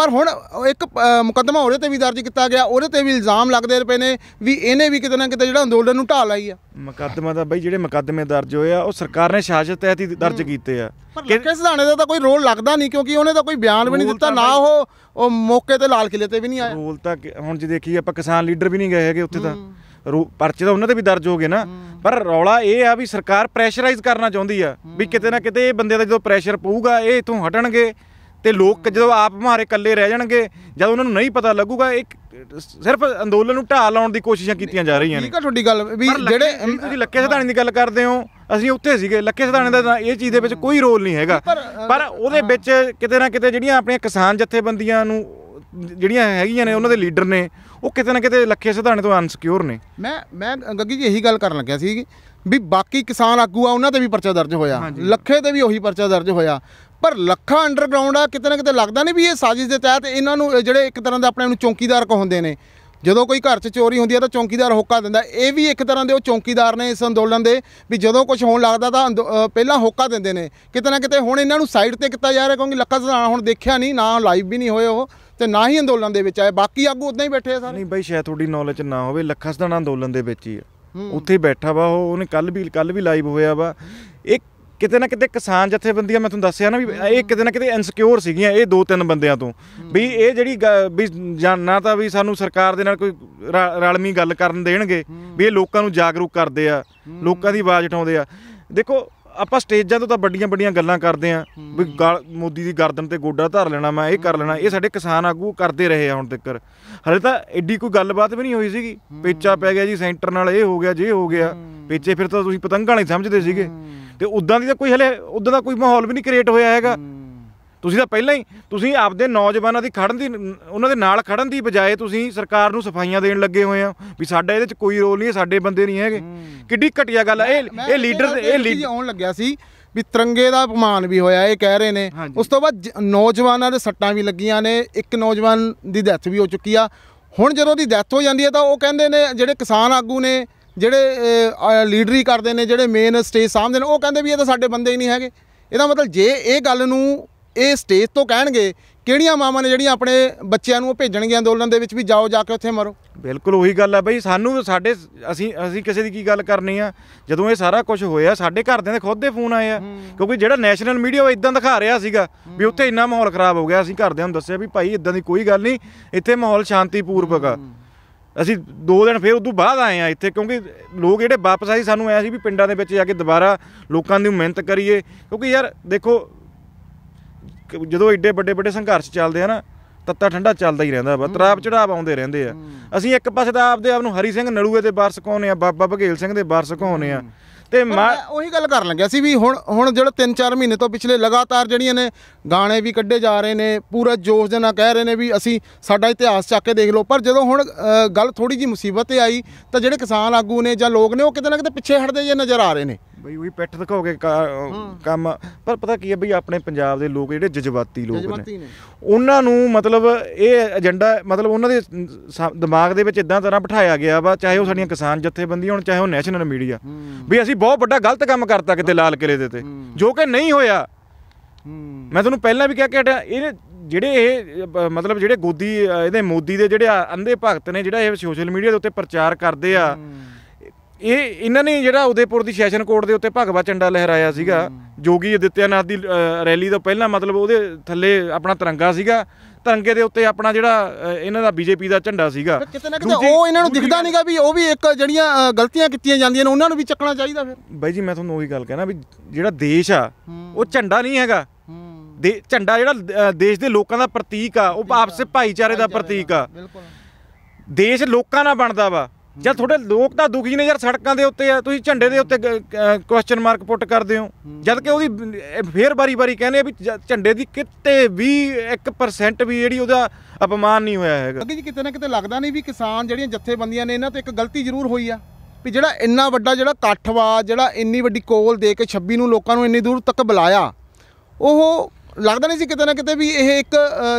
ਪਰ ਹੁਣ ਇੱਕ ਮੁਕੱਦਮਾ ਹੋਰੇ ਤੇ ਵੀ ਦਰਜ ਕੀਤਾ ਗਿਆ ਉਹਦੇ ਤੇ ਵੀ ਇਲਜ਼ਾਮ ਲੱਗਦੇ ਪਏ ਨੇ ਵੀ ਇਹਨੇ ਵੀ ਕਿਤੇ ਨਾ ਕਿਤੇ ਜਿਹੜਾ ਅੰਦੋਲਨ ਨੂੰ ਢਾਲ ਲਈ ਆ ਮੁਕੱਦਮਾ ਤਾਂ ਬਈ ਜਿਹੜੇ ਮੁਕੱਦਮੇ ਦਰਜ ਹੋਏ ਆ ਉਹ ਸਰਕਾਰ ਨੇ ਸ਼ਾਸਤ ਤਹਿਤ ਹੀ ਦਰਜ ਕੀਤੇ ਆ ਪਰ ਕਿਸ ਸਿਧਾਣੇ ਦਾ ਤਾਂ ਕੋਈ ਰੋਲ ਲੱਗਦਾ ਨਹੀਂ ਕਿਉਂਕਿ ਉਹਨੇ ਤਾਂ ਕੋਈ ਬਿਆਨ ਵੀ ਨਹੀਂ ਦਿੱਤਾ ਨਾ ਉਹ ਉਹ ਮੌਕੇ ਤੇ ਲਾਲ ਕਿਲੇ ਤੇ ਵੀ ਨਹੀਂ ਆਇਆ ਰੋਲ ਤਾਂ ਹੁਣ ਜੇ ਦੇਖੀ ਆਪਾਂ ਕਿਸਾਨ ਲੀਡਰ ਵੀ ਨਹੀਂ ਗਏ ਹੈਗੇ ਉੱਥੇ ਤਾਂ ਪਰਚੇ ਤਾਂ ਉਹਨਾਂ ਤੇ ਵੀ ਦਰਜ ਹੋ ਗਏ ਨਾ ਪਰ ਰੌਲਾ ਇਹ ਆ ਵੀ ਸਰਕਾਰ ਪ੍ਰੈਸ਼ਰਾਈਜ਼ ਕਰਨਾ ਚਾਹੁੰਦੀ ਆ ਵੀ ਕਿਤੇ ਨਾ ਕਿਤੇ ਇਹ ਬੰਦੇ ਦਾ ਜਦੋਂ ਪ੍ਰੈਸ਼ਰ ਪਊਗਾ ਇਹ ਇਥੋਂ ਹਟਣਗੇ ਤੇ ਲੋਕ ਜਦੋਂ ਆਪ ਮਾਰੇ ਇਕੱਲੇ ਰਹਿ ਜਾਣਗੇ ਜਦ ਉਹਨਾਂ ਨੂੰ ਨਹੀਂ ਪਤਾ ਲੱਗੂਗਾ ਇੱਕ ਸਿਰਫ ਅੰਦੋਲਨ ਨੂੰ ਢਾਹ ਲਾਉਣ ਦੀ ਕੋਸ਼ਿਸ਼ਾਂ ਕੀਤੀਆਂ ਜਾ ਰਹੀਆਂ ਨੇ ਠੀਕ ਆ ਤੁਹਾਡੀ ਗੱਲ ਵੀ ਜਿਹੜੇ ਤੁਸੀਂ ਲੱਕੇ ਸਧਾਣੀ ਦੀ ਗੱਲ ਕਰਦੇ ਹੋ ਅਸੀਂ ਉੱਥੇ ਸੀਗੇ ਲੱਕੇ ਸਧਾਨੇ ਦਾ ਇਹ ਚੀਜ਼ ਦੇ ਵਿੱਚ ਕੋਈ ਰੋਲ ਨਹੀਂ ਹੈਗਾ ਪਰ ਉਹਦੇ ਵਿੱਚ ਕਿਤੇ ਨਾ ਕਿਤੇ ਜਿਹੜੀਆਂ ਆਪਣੀਆਂ ਕਿਸਾਨ ਜਥੇਬੰਦੀਆਂ ਨੂੰ ਜਿਹੜੀਆਂ ਹੈਗੀਆਂ ਨੇ ਉਹਨਾਂ ਦੇ ਲੀਡਰ ਨੇ ਉਹ ਕਿਤੇ ਨਾ ਕਿਤੇ ਲੱਖੇ ਸਿਧਾਣੇ ਤੋਂ ਅਨਸਿਕਿਉਰ ਨੇ ਮੈਂ ਮੈਂ ਗੱਗੀ ਜੀ ਇਹੀ ਗੱਲ ਕਰਨ ਲੱਗਿਆ ਸੀ ਵੀ ਬਾਕੀ ਕਿਸਾਨ ਆਗੂ ਆ ਉਹਨਾਂ ਤੇ ਵੀ ਪਰਚਾ ਦਰਜ ਹੋਇਆ ਲੱਖੇ ਤੇ ਵੀ ਉਹੀ ਪਰਚਾ ਦਰਜ ਹੋਇਆ ਪਰ ਲੱਖਾ ਅੰਡਰਗਰਾਉਂਡ ਆ ਕਿਤੇ ਨਾ ਕਿਤੇ ਲੱਗਦਾ ਨਹੀਂ ਵੀ ਇਹ ਸਾਜ਼ਿਸ਼ ਦੇ ਤਹਿਤ ਇਹਨਾਂ ਨੂੰ ਜਿਹੜੇ ਇੱਕ ਤਰ੍ਹਾਂ ਦੇ ਆਪਣੇ ਨੂੰ ਚੌਕੀਦਾਰ ਕਹਿੰਦੇ ਨੇ ਜਦੋਂ ਕੋਈ ਘਰ 'ਚ ਚੋਰੀ ਹੁੰਦੀ ਹੈ ਤਾਂ ਚੌਕੀਦਾਰ ਹੋਕਾ ਦਿੰਦਾ ਇਹ ਵੀ ਇੱਕ ਤਰ੍ਹਾਂ ਦੇ ਉਹ ਚੌਕੀਦਾਰ ਨੇ ਇਸ ਅੰਦੋਲਨ ਦੇ ਵੀ ਜਦੋਂ ਕੁਝ ਹੋਣ ਲੱਗਦਾ ਤਾਂ ਪਹਿਲਾਂ ਹੋਕਾ ਦਿੰਦੇ ਨੇ ਕਿਤੇ ਨਾ ਕਿਤੇ ਹੁਣ ਇਹਨਾਂ ਨੂੰ ਸਾਈਡ ਤੇ ਕੀਤਾ ਜਾ ਰਿਹਾ ਕਿਉਂਕਿ ਲੱਖਾ ਸਦਾਣਾ ਹੁਣ ਦੇਖਿਆ ਨਹੀਂ ਨਾ ਲਾਈਵ ਵੀ ਨਹੀਂ ਹੋਏ ਉਹ ਤੇ ਨਾ ਹੀ ਅੰਦੋਲਨ ਦੇ ਵਿੱਚ ਆਏ ਬਾਕੀ ਆਗੂ ਉਦਾਂ ਹੀ ਬੈਠੇ ਆ ਸਾਰੇ ਨਹੀਂ ਬਾਈ ਸ਼ਾਇਦ ਤੁਹਾਡੀ ਨੌਲੇਜ ਨਾ ਹੋਵੇ ਲੱਖਾ ਸਦਾਣਾ ਅੰਦੋਲਨ ਦੇ ਵਿੱਚ ਹੀ ਆ ਉੱਥੇ ਬੈਠਾ ਵਾ ਉਹ ਉਹਨੇ ਕੱਲ ਵੀ ਕੱਲ ਵੀ ਲਾਈਵ ਹੋਇਆ ਵਾ ਇਹ ਕਿਤੇ ਨਾ ਕਿਤੇ ਕਿਸਾਨ ਜਥੇਬੰਦੀਆਂ ਮੈਂ ਤੁਹਾਨੂੰ ਦੱਸਿਆ ਨਾ ਵੀ ਇਹ ਕਿਤੇ ਨਾ ਕਿਤੇ ਇਨਸਿਕਿਉਰ ਸੀਗੀਆਂ ਇਹ ਦੋ ਤਿੰਨ ਬੰਦਿਆਂ ਤੋਂ ਵੀ ਇਹ ਜਿਹੜੀ ਵੀ ਜਾਨਣਾ ਤਾਂ ਵੀ ਸਾਨੂੰ ਸਰਕਾਰ ਦੇ ਨਾਲ ਕੋਈ ਰਲਮੀ ਗੱਲ ਕਰਨ ਦੇਣਗੇ ਵੀ ਇਹ ਲੋਕਾਂ ਨੂੰ ਜਾਗਰੂਕ ਕਰਦੇ ਆ ਲੋਕਾਂ ਦੀ ਆਵਾਜ਼ ਉਠਾਉਂਦੇ ਆ ਦੇਖੋ ਆਪਾਂ ਸਟੇਜਾਂ ਤੋਂ ਤਾਂ ਵੱਡੀਆਂ ਵੱਡੀਆਂ ਗੱਲਾਂ ਕਰਦੇ ਆਂ ਵੀ ਮੋਦੀ ਦੀ ਗਰਦਨ ਤੇ ਗੋਡਾ ਧਰ ਲੈਣਾ ਮੈਂ ਇਹ ਕਰ ਲੈਣਾ ਇਹ ਸਾਡੇ ਕਿਸਾਨ ਆਗੂ ਕਰਦੇ ਰਹੇ ਆ ਹੁਣ ਤੱਕਰ ਹਲੇ ਤਾਂ ਐਡੀ ਕੋਈ ਗੱਲਬਾਤ ਵੀ ਨਹੀਂ ਹੋਈ ਸੀਗੀ ਪੇਚਾ ਪੈ ਗਿਆ ਜੀ ਸੈਂਟਰ ਨਾਲ ਇਹ ਹੋ ਗਿਆ ਜੇ ਹੋ ਗਿਆ ਪੇਚੇ ਫਿਰ ਤਾਂ ਤੁਸੀਂ ਪਤੰਗਾਂ ਨਹੀਂ ਸਮਝਦੇ ਸੀਗੇ ਤੇ ਉਦਾਂ ਦੀ ਤਾਂ ਕੋਈ ਹਲੇ ਉਦਾਂ ਦਾ ਕੋਈ ਮਾਹੌਲ ਵੀ ਨਹੀਂ ਕ੍ਰੀਏਟ ਹੋਇਆ ਹੈਗਾ ਤੁਸੀਂ ਤਾਂ ਪਹਿਲਾਂ ਹੀ ਤੁਸੀਂ ਆਪਦੇ ਨੌਜਵਾਨਾਂ ਦੀ ਖੜਨ ਦੀ ਉਹਨਾਂ ਦੇ ਨਾਲ ਖੜਨ ਦੀ ਬਜਾਏ ਤੁਸੀਂ ਸਰਕਾਰ ਨੂੰ ਸਫਾਈਆਂ ਦੇਣ ਲੱਗੇ ਹੋਏ ਆ ਵੀ ਸਾਡਾ ਇਹਦੇ 'ਚ ਕੋਈ ਰੋਲ ਨਹੀਂ ਸਾਡੇ ਬੰਦੇ ਨਹੀਂ ਹੈਗੇ ਕਿੱਡੀ ਘਟੀਆ ਗੱਲ ਇਹ ਇਹ ਲੀਡਰ ਇਹ ਲੀਡਰ ਆਉਣ ਲੱਗਿਆ ਸੀ ਵੀ ਤਿਰੰਗੇ ਦਾ ਅਪਮਾਨ ਵੀ ਹੋਇਆ ਇਹ ਕਹਿ ਰਹੇ ਨੇ ਉਸ ਤੋਂ ਬਾਅਦ ਨੌਜਵਾਨਾਂ ਦੇ ਸੱਟਾਂ ਵੀ ਲੱਗੀਆਂ ਨੇ ਇੱਕ ਨੌਜਵਾਨ ਦੀ ਡੈਥ ਵੀ ਹੋ ਚੁੱਕੀ ਆ ਹੁਣ ਜਦੋਂ ਦੀ ਡੈਥ ਹੋ ਜਾਂਦੀ ਹੈ ਤਾਂ ਉਹ ਕਹਿੰਦੇ ਨੇ ਜਿਹੜੇ ਕਿਸਾਨ ਆਗੂ ਨੇ ਜਿਹੜੇ ਲੀਡਰੀ ਕਰਦੇ ਨੇ ਜਿਹੜੇ ਮੇਨ ਸਟੇਜ ਸਾਹਮਣੇ ਨੇ ਉਹ ਕਹਿੰਦੇ ਵੀ ਇਹ ਤਾਂ ਸਾਡੇ ਬੰਦੇ ਹੀ ਨਹੀਂ ਹੈਗੇ ਇਹਦਾ ਮਤਲਬ ਜੇ ਇਹ ਗੱਲ ਨੂੰ ਇਹ ਸਟੇਜ ਤੋਂ ਕਹਿਣਗੇ ਕਿਹੜੀਆਂ ਮਾਵਾਂ ਨੇ ਜਿਹੜੀਆਂ ਆਪਣੇ ਬੱਚਿਆਂ ਨੂੰ ਭੇਜਣਗੇ ਅੰਦੋਲਨ ਦੇ ਵਿੱਚ ਵੀ ਜਾਓ ਜਾ ਕੇ ਉੱਥੇ ਮਰੋ ਬਿਲਕੁਲ ਉਹੀ ਗੱਲ ਹੈ ਬਈ ਸਾਨੂੰ ਸਾਡੇ ਅਸੀਂ ਅਸੀਂ ਕਿਸੇ ਦੀ ਕੀ ਗੱਲ ਕਰਨੀ ਆ ਜਦੋਂ ਇਹ ਸਾਰਾ ਕੁਝ ਹੋਇਆ ਸਾਡੇ ਘਰਦਿਆਂ ਦੇ ਖੁਦ ਦੇ ਫੋਨ ਆਏ ਆ ਕਿਉਂਕਿ ਜਿਹੜਾ ਨੈਸ਼ਨਲ ਮੀਡੀਆ ਉਹ ਇਦਾਂ ਦਿਖਾ ਰਿਹਾ ਸੀਗਾ ਵੀ ਉੱਥੇ ਇੰਨਾ ਮਾਹੌਲ ਖਰਾਬ ਹੋ ਗਿਆ ਅਸੀਂ ਘਰਦਿਆਂ ਨੂੰ ਦੱਸਿਆ ਵੀ ਭਾਈ ਇਦਾਂ ਦੀ ਕੋਈ ਗੱਲ ਨਹੀਂ ਇੱਥੇ ਮਾਹੌਲ ਸ਼ਾਂਤੀਪੂਰਵਕ ਆ ਅਸੀਂ 2 ਦਿਨ ਫਿਰ ਉਦੋਂ ਬਾਅਦ ਆਏ ਆ ਇੱਥੇ ਕਿਉਂਕਿ ਲੋਕ ਜਿਹੜੇ ਵਾਪਸ ਆਏ ਸਾਨੂੰ ਆਇਆ ਸੀ ਵੀ ਪਿੰਡਾਂ ਦੇ ਵਿੱਚ ਜਾ ਕੇ ਦੁਬਾਰਾ ਲੋਕਾਂ ਦੀ ਮਿਹਨਤ ਕਰੀਏ ਕਿਉਂਕਿ ਯਾਰ ਦੇਖੋ ਜਦੋਂ ਏਡੇ ਵੱਡੇ ਵੱਡੇ ਸੰਘਰਸ਼ ਚੱਲਦੇ ਆ ਨਾ ਤੱਤਾ ਠੰਡਾ ਚੱਲਦਾ ਹੀ ਰਹਿੰਦਾ ਵਾ ਤਰਾਪ ਚੜਾਵ ਆਉਂਦੇ ਰਹਿੰਦੇ ਆ ਅਸੀਂ ਇੱਕ ਪਾਸੇ ਤਾਂ ਆਪਦੇ ਆਪ ਨੂੰ ਹਰੀ ਸਿੰਘ ਨਲੂਏ ਦੇ ਵਾਰਸ ਕਹਾਉਨੇ ਆ ਬਾਬਾ ਭਗੇਲ ਸਿੰਘ ਦੇ ਵਾਰਸ ਕਹਾਉਨੇ ਆ ਤੇ ਮੈਂ ਉਹੀ ਗੱਲ ਕਰਨ ਲੱਗਿਆ ਸੀ ਵੀ ਹੁਣ ਹੁਣ ਜਿਹੜਾ 3-4 ਮਹੀਨੇ ਤੋਂ ਪਿਛਲੇ ਲਗਾਤਾਰ ਜਿਹੜੀਆਂ ਨੇ ਗਾਣੇ ਵੀ ਕੱਢੇ ਜਾ ਰਹੇ ਨੇ ਪੂਰਾ ਜੋਸ਼ ਦੇ ਨਾਲ ਕਹਿ ਰਹੇ ਨੇ ਵੀ ਅਸੀਂ ਸਾਡਾ ਇਤਿਹਾਸ ਚੱਕ ਕੇ ਦੇਖ ਲਓ ਪਰ ਜਦੋਂ ਹੁਣ ਗੱਲ ਥੋੜੀ ਜੀ ਮੁਸੀਬਤ ਤੇ ਆਈ ਤਾਂ ਜਿਹੜੇ ਕਿਸਾਨ ਆਗੂ ਨੇ ਜਾਂ ਲੋਕ ਨੇ ਉਹ ਕਿਤੇ ਨਾ ਕਿਤੇ ਪਿੱਛੇ ਹਟਦੇ ਜੇ ਨਜ਼ਰ ਆ ਰਹੇ ਨੇ ਬਈ ਉਹੀ ਪਿੱਠ ਦਿਖਾਓ ਕੇ ਕੰਮ ਪਰ ਪਤਾ ਕੀ ਹੈ ਬਈ ਆਪਣੇ ਪੰਜਾਬ ਦੇ ਲੋਕ ਜਿਹੜੇ ਜਜ਼ਬਾਤੀ ਲੋਕ ਨੇ ਉਹਨਾਂ ਨੂੰ ਮਤਲਬ ਇਹ ਏਜੰਡਾ ਮਤਲਬ ਉਹਨਾਂ ਦੇ ਦਿਮਾਗ ਦੇ ਵਿੱਚ ਇਦਾਂ ਤਰ੍ਹਾਂ ਬਿਠਾਇਆ ਗਿਆ ਵਾ ਚਾਹੇ ਉਹ ਸਾਡੀਆਂ ਕਿਸਾਨ ਜਥੇਬੰਦੀਆਂ ਹੋਣ ਚਾਹੇ ਉਹ ਨੈਸ਼ਨਲ ਮੀਡੀਆ ਵੀ ਅਸੀਂ ਬਹੁਤ ਵੱਡਾ ਗਲਤ ਕੰਮ ਕਰਤਾ ਕਿਤੇ ਲਾਲ ਕਿਲੇ ਦੇ ਤੇ ਜੋ ਕਿ ਨਹੀਂ ਹੋਇਆ ਮੈਂ ਤੁਹਾਨੂੰ ਪਹਿਲਾਂ ਵੀ ਕਿਹਾ ਕਿ ਇਹ ਜਿਹੜੇ ਇਹ ਮਤਲਬ ਜਿਹੜੇ ਗੋਦੀ ਇਹਦੇ ਮੋਦੀ ਦੇ ਜਿਹੜੇ ਅੰਦੇ ਭਗਤ ਨੇ ਜਿਹੜਾ ਇਹ ਸੋਸ਼ਲ ਮੀਡੀਆ ਦੇ ਉੱਤੇ ਪ੍ਰਚਾਰ ਕਰਦੇ ਆ ਇਹ ਇਹਨਾਂ ਨੇ ਜਿਹੜਾ ਉਦੇਪੁਰ ਦੀ ਸੈਸ਼ਨ ਕੋਰਟ ਦੇ ਉੱਤੇ ਭਗਵਾ ਝੰਡਾ ਲਹਿਰਾਇਆ ਸੀਗਾ ਜੋਗੀ ਅਦਿੱਤਿਆਨਾਥ ਦੀ ਰੈਲੀ ਤੋਂ ਪਹਿਲਾਂ ਮਤਲਬ ਉਹਦੇ ਥੱਲੇ ਆਪਣਾ ਤਿਰੰਗਾ ਸੀਗਾ ਤਿਰੰਗੇ ਦੇ ਉੱਤੇ ਆਪਣਾ ਜਿਹੜਾ ਇਹਨਾਂ ਦਾ ਬੀਜੇਪੀ ਦਾ ਝੰਡਾ ਸੀਗਾ ਕਿਤੇ ਨਾ ਕਿਤੇ ਉਹ ਇਹਨਾਂ ਨੂੰ ਦਿਖਦਾ ਨਹੀਂਗਾ ਵੀ ਉਹ ਵੀ ਇੱਕ ਜਿਹੜੀਆਂ ਗਲਤੀਆਂ ਕੀਤੀਆਂ ਜਾਂਦੀਆਂ ਨੇ ਉਹਨਾਂ ਨੂੰ ਵੀ ਚੱਕਣਾ ਚਾਹੀਦਾ ਫਿਰ ਬਾਈ ਜੀ ਮੈਂ ਤੁਹਾਨੂੰ ਉਹੀ ਗੱਲ ਕਹਿਣਾ ਵੀ ਜਿਹੜਾ ਦੇਸ਼ ਆ ਉਹ ਝੰਡਾ ਨਹੀਂ ਹੈਗਾ ਦੇ ਝੰਡਾ ਜਿਹੜਾ ਦੇਸ਼ ਦੇ ਲੋਕਾਂ ਦਾ ਪ੍ਰਤੀਕ ਆ ਉਹ ਆਪਸੇ ਭਾਈਚਾਰੇ ਦਾ ਪ੍ਰਤੀਕ ਆ ਦੇਸ਼ ਲੋਕਾਂ ਨਾਲ ਬਣਦਾ ਵਾ ਜਦ ਤੁਹਾਡੇ ਲੋਕ ਤਾਂ ਦੁਖੀ ਨੇ ਯਾਰ ਸੜਕਾਂ ਦੇ ਉੱਤੇ ਆ ਤੁਸੀਂ ਝੰਡੇ ਦੇ ਉੱਤੇ ਕੁਐਸਚਨ ਮਾਰਕ ਪੁੱਟ ਕਰਦੇ ਹੋ ਜਦ ਕਿ ਉਹਦੀ ਫੇਰ ਬਾਰੀ-ਬਾਰੀ ਕਹਿੰਦੇ ਆ ਵੀ ਝੰਡੇ ਦੀ ਕਿਤੇ ਵੀ 1% ਵੀ ਜਿਹੜੀ ਉਹਦਾ ਅਪਮਾਨ ਨਹੀਂ ਹੋਇਆ ਹੈਗਾ ਅੱਗੇ ਜੀ ਕਿਤੇ ਨਾ ਕਿਤੇ ਲੱਗਦਾ ਨਹੀਂ ਵੀ ਕਿਸਾਨ ਜਿਹੜੀਆਂ ਜਥੇਬੰਦੀਆਂ ਨੇ ਇਹਨਾਂ ਤੋਂ ਇੱਕ ਗਲਤੀ ਜ਼ਰੂਰ ਹੋਈ ਆ ਵੀ ਜਿਹੜਾ ਇੰਨਾ ਵੱਡਾ ਜਿਹੜਾ ਇਕੱਠ ਜਿਹੜਾ ਇੰਨੀ ਵੱਡੀ ਕੋਲ ਦੇ ਕੇ 26 ਨੂੰ ਲੋਕਾਂ ਨੂੰ ਇੰਨੀ ਦੂਰ ਤੱਕ ਬੁਲਾਇਆ ਉਹ ਲੱਗਦਾ ਨਹੀਂ ਸੀ ਕਿਤੇ ਨਾ ਕਿਤੇ ਵੀ ਇਹ ਇੱਕ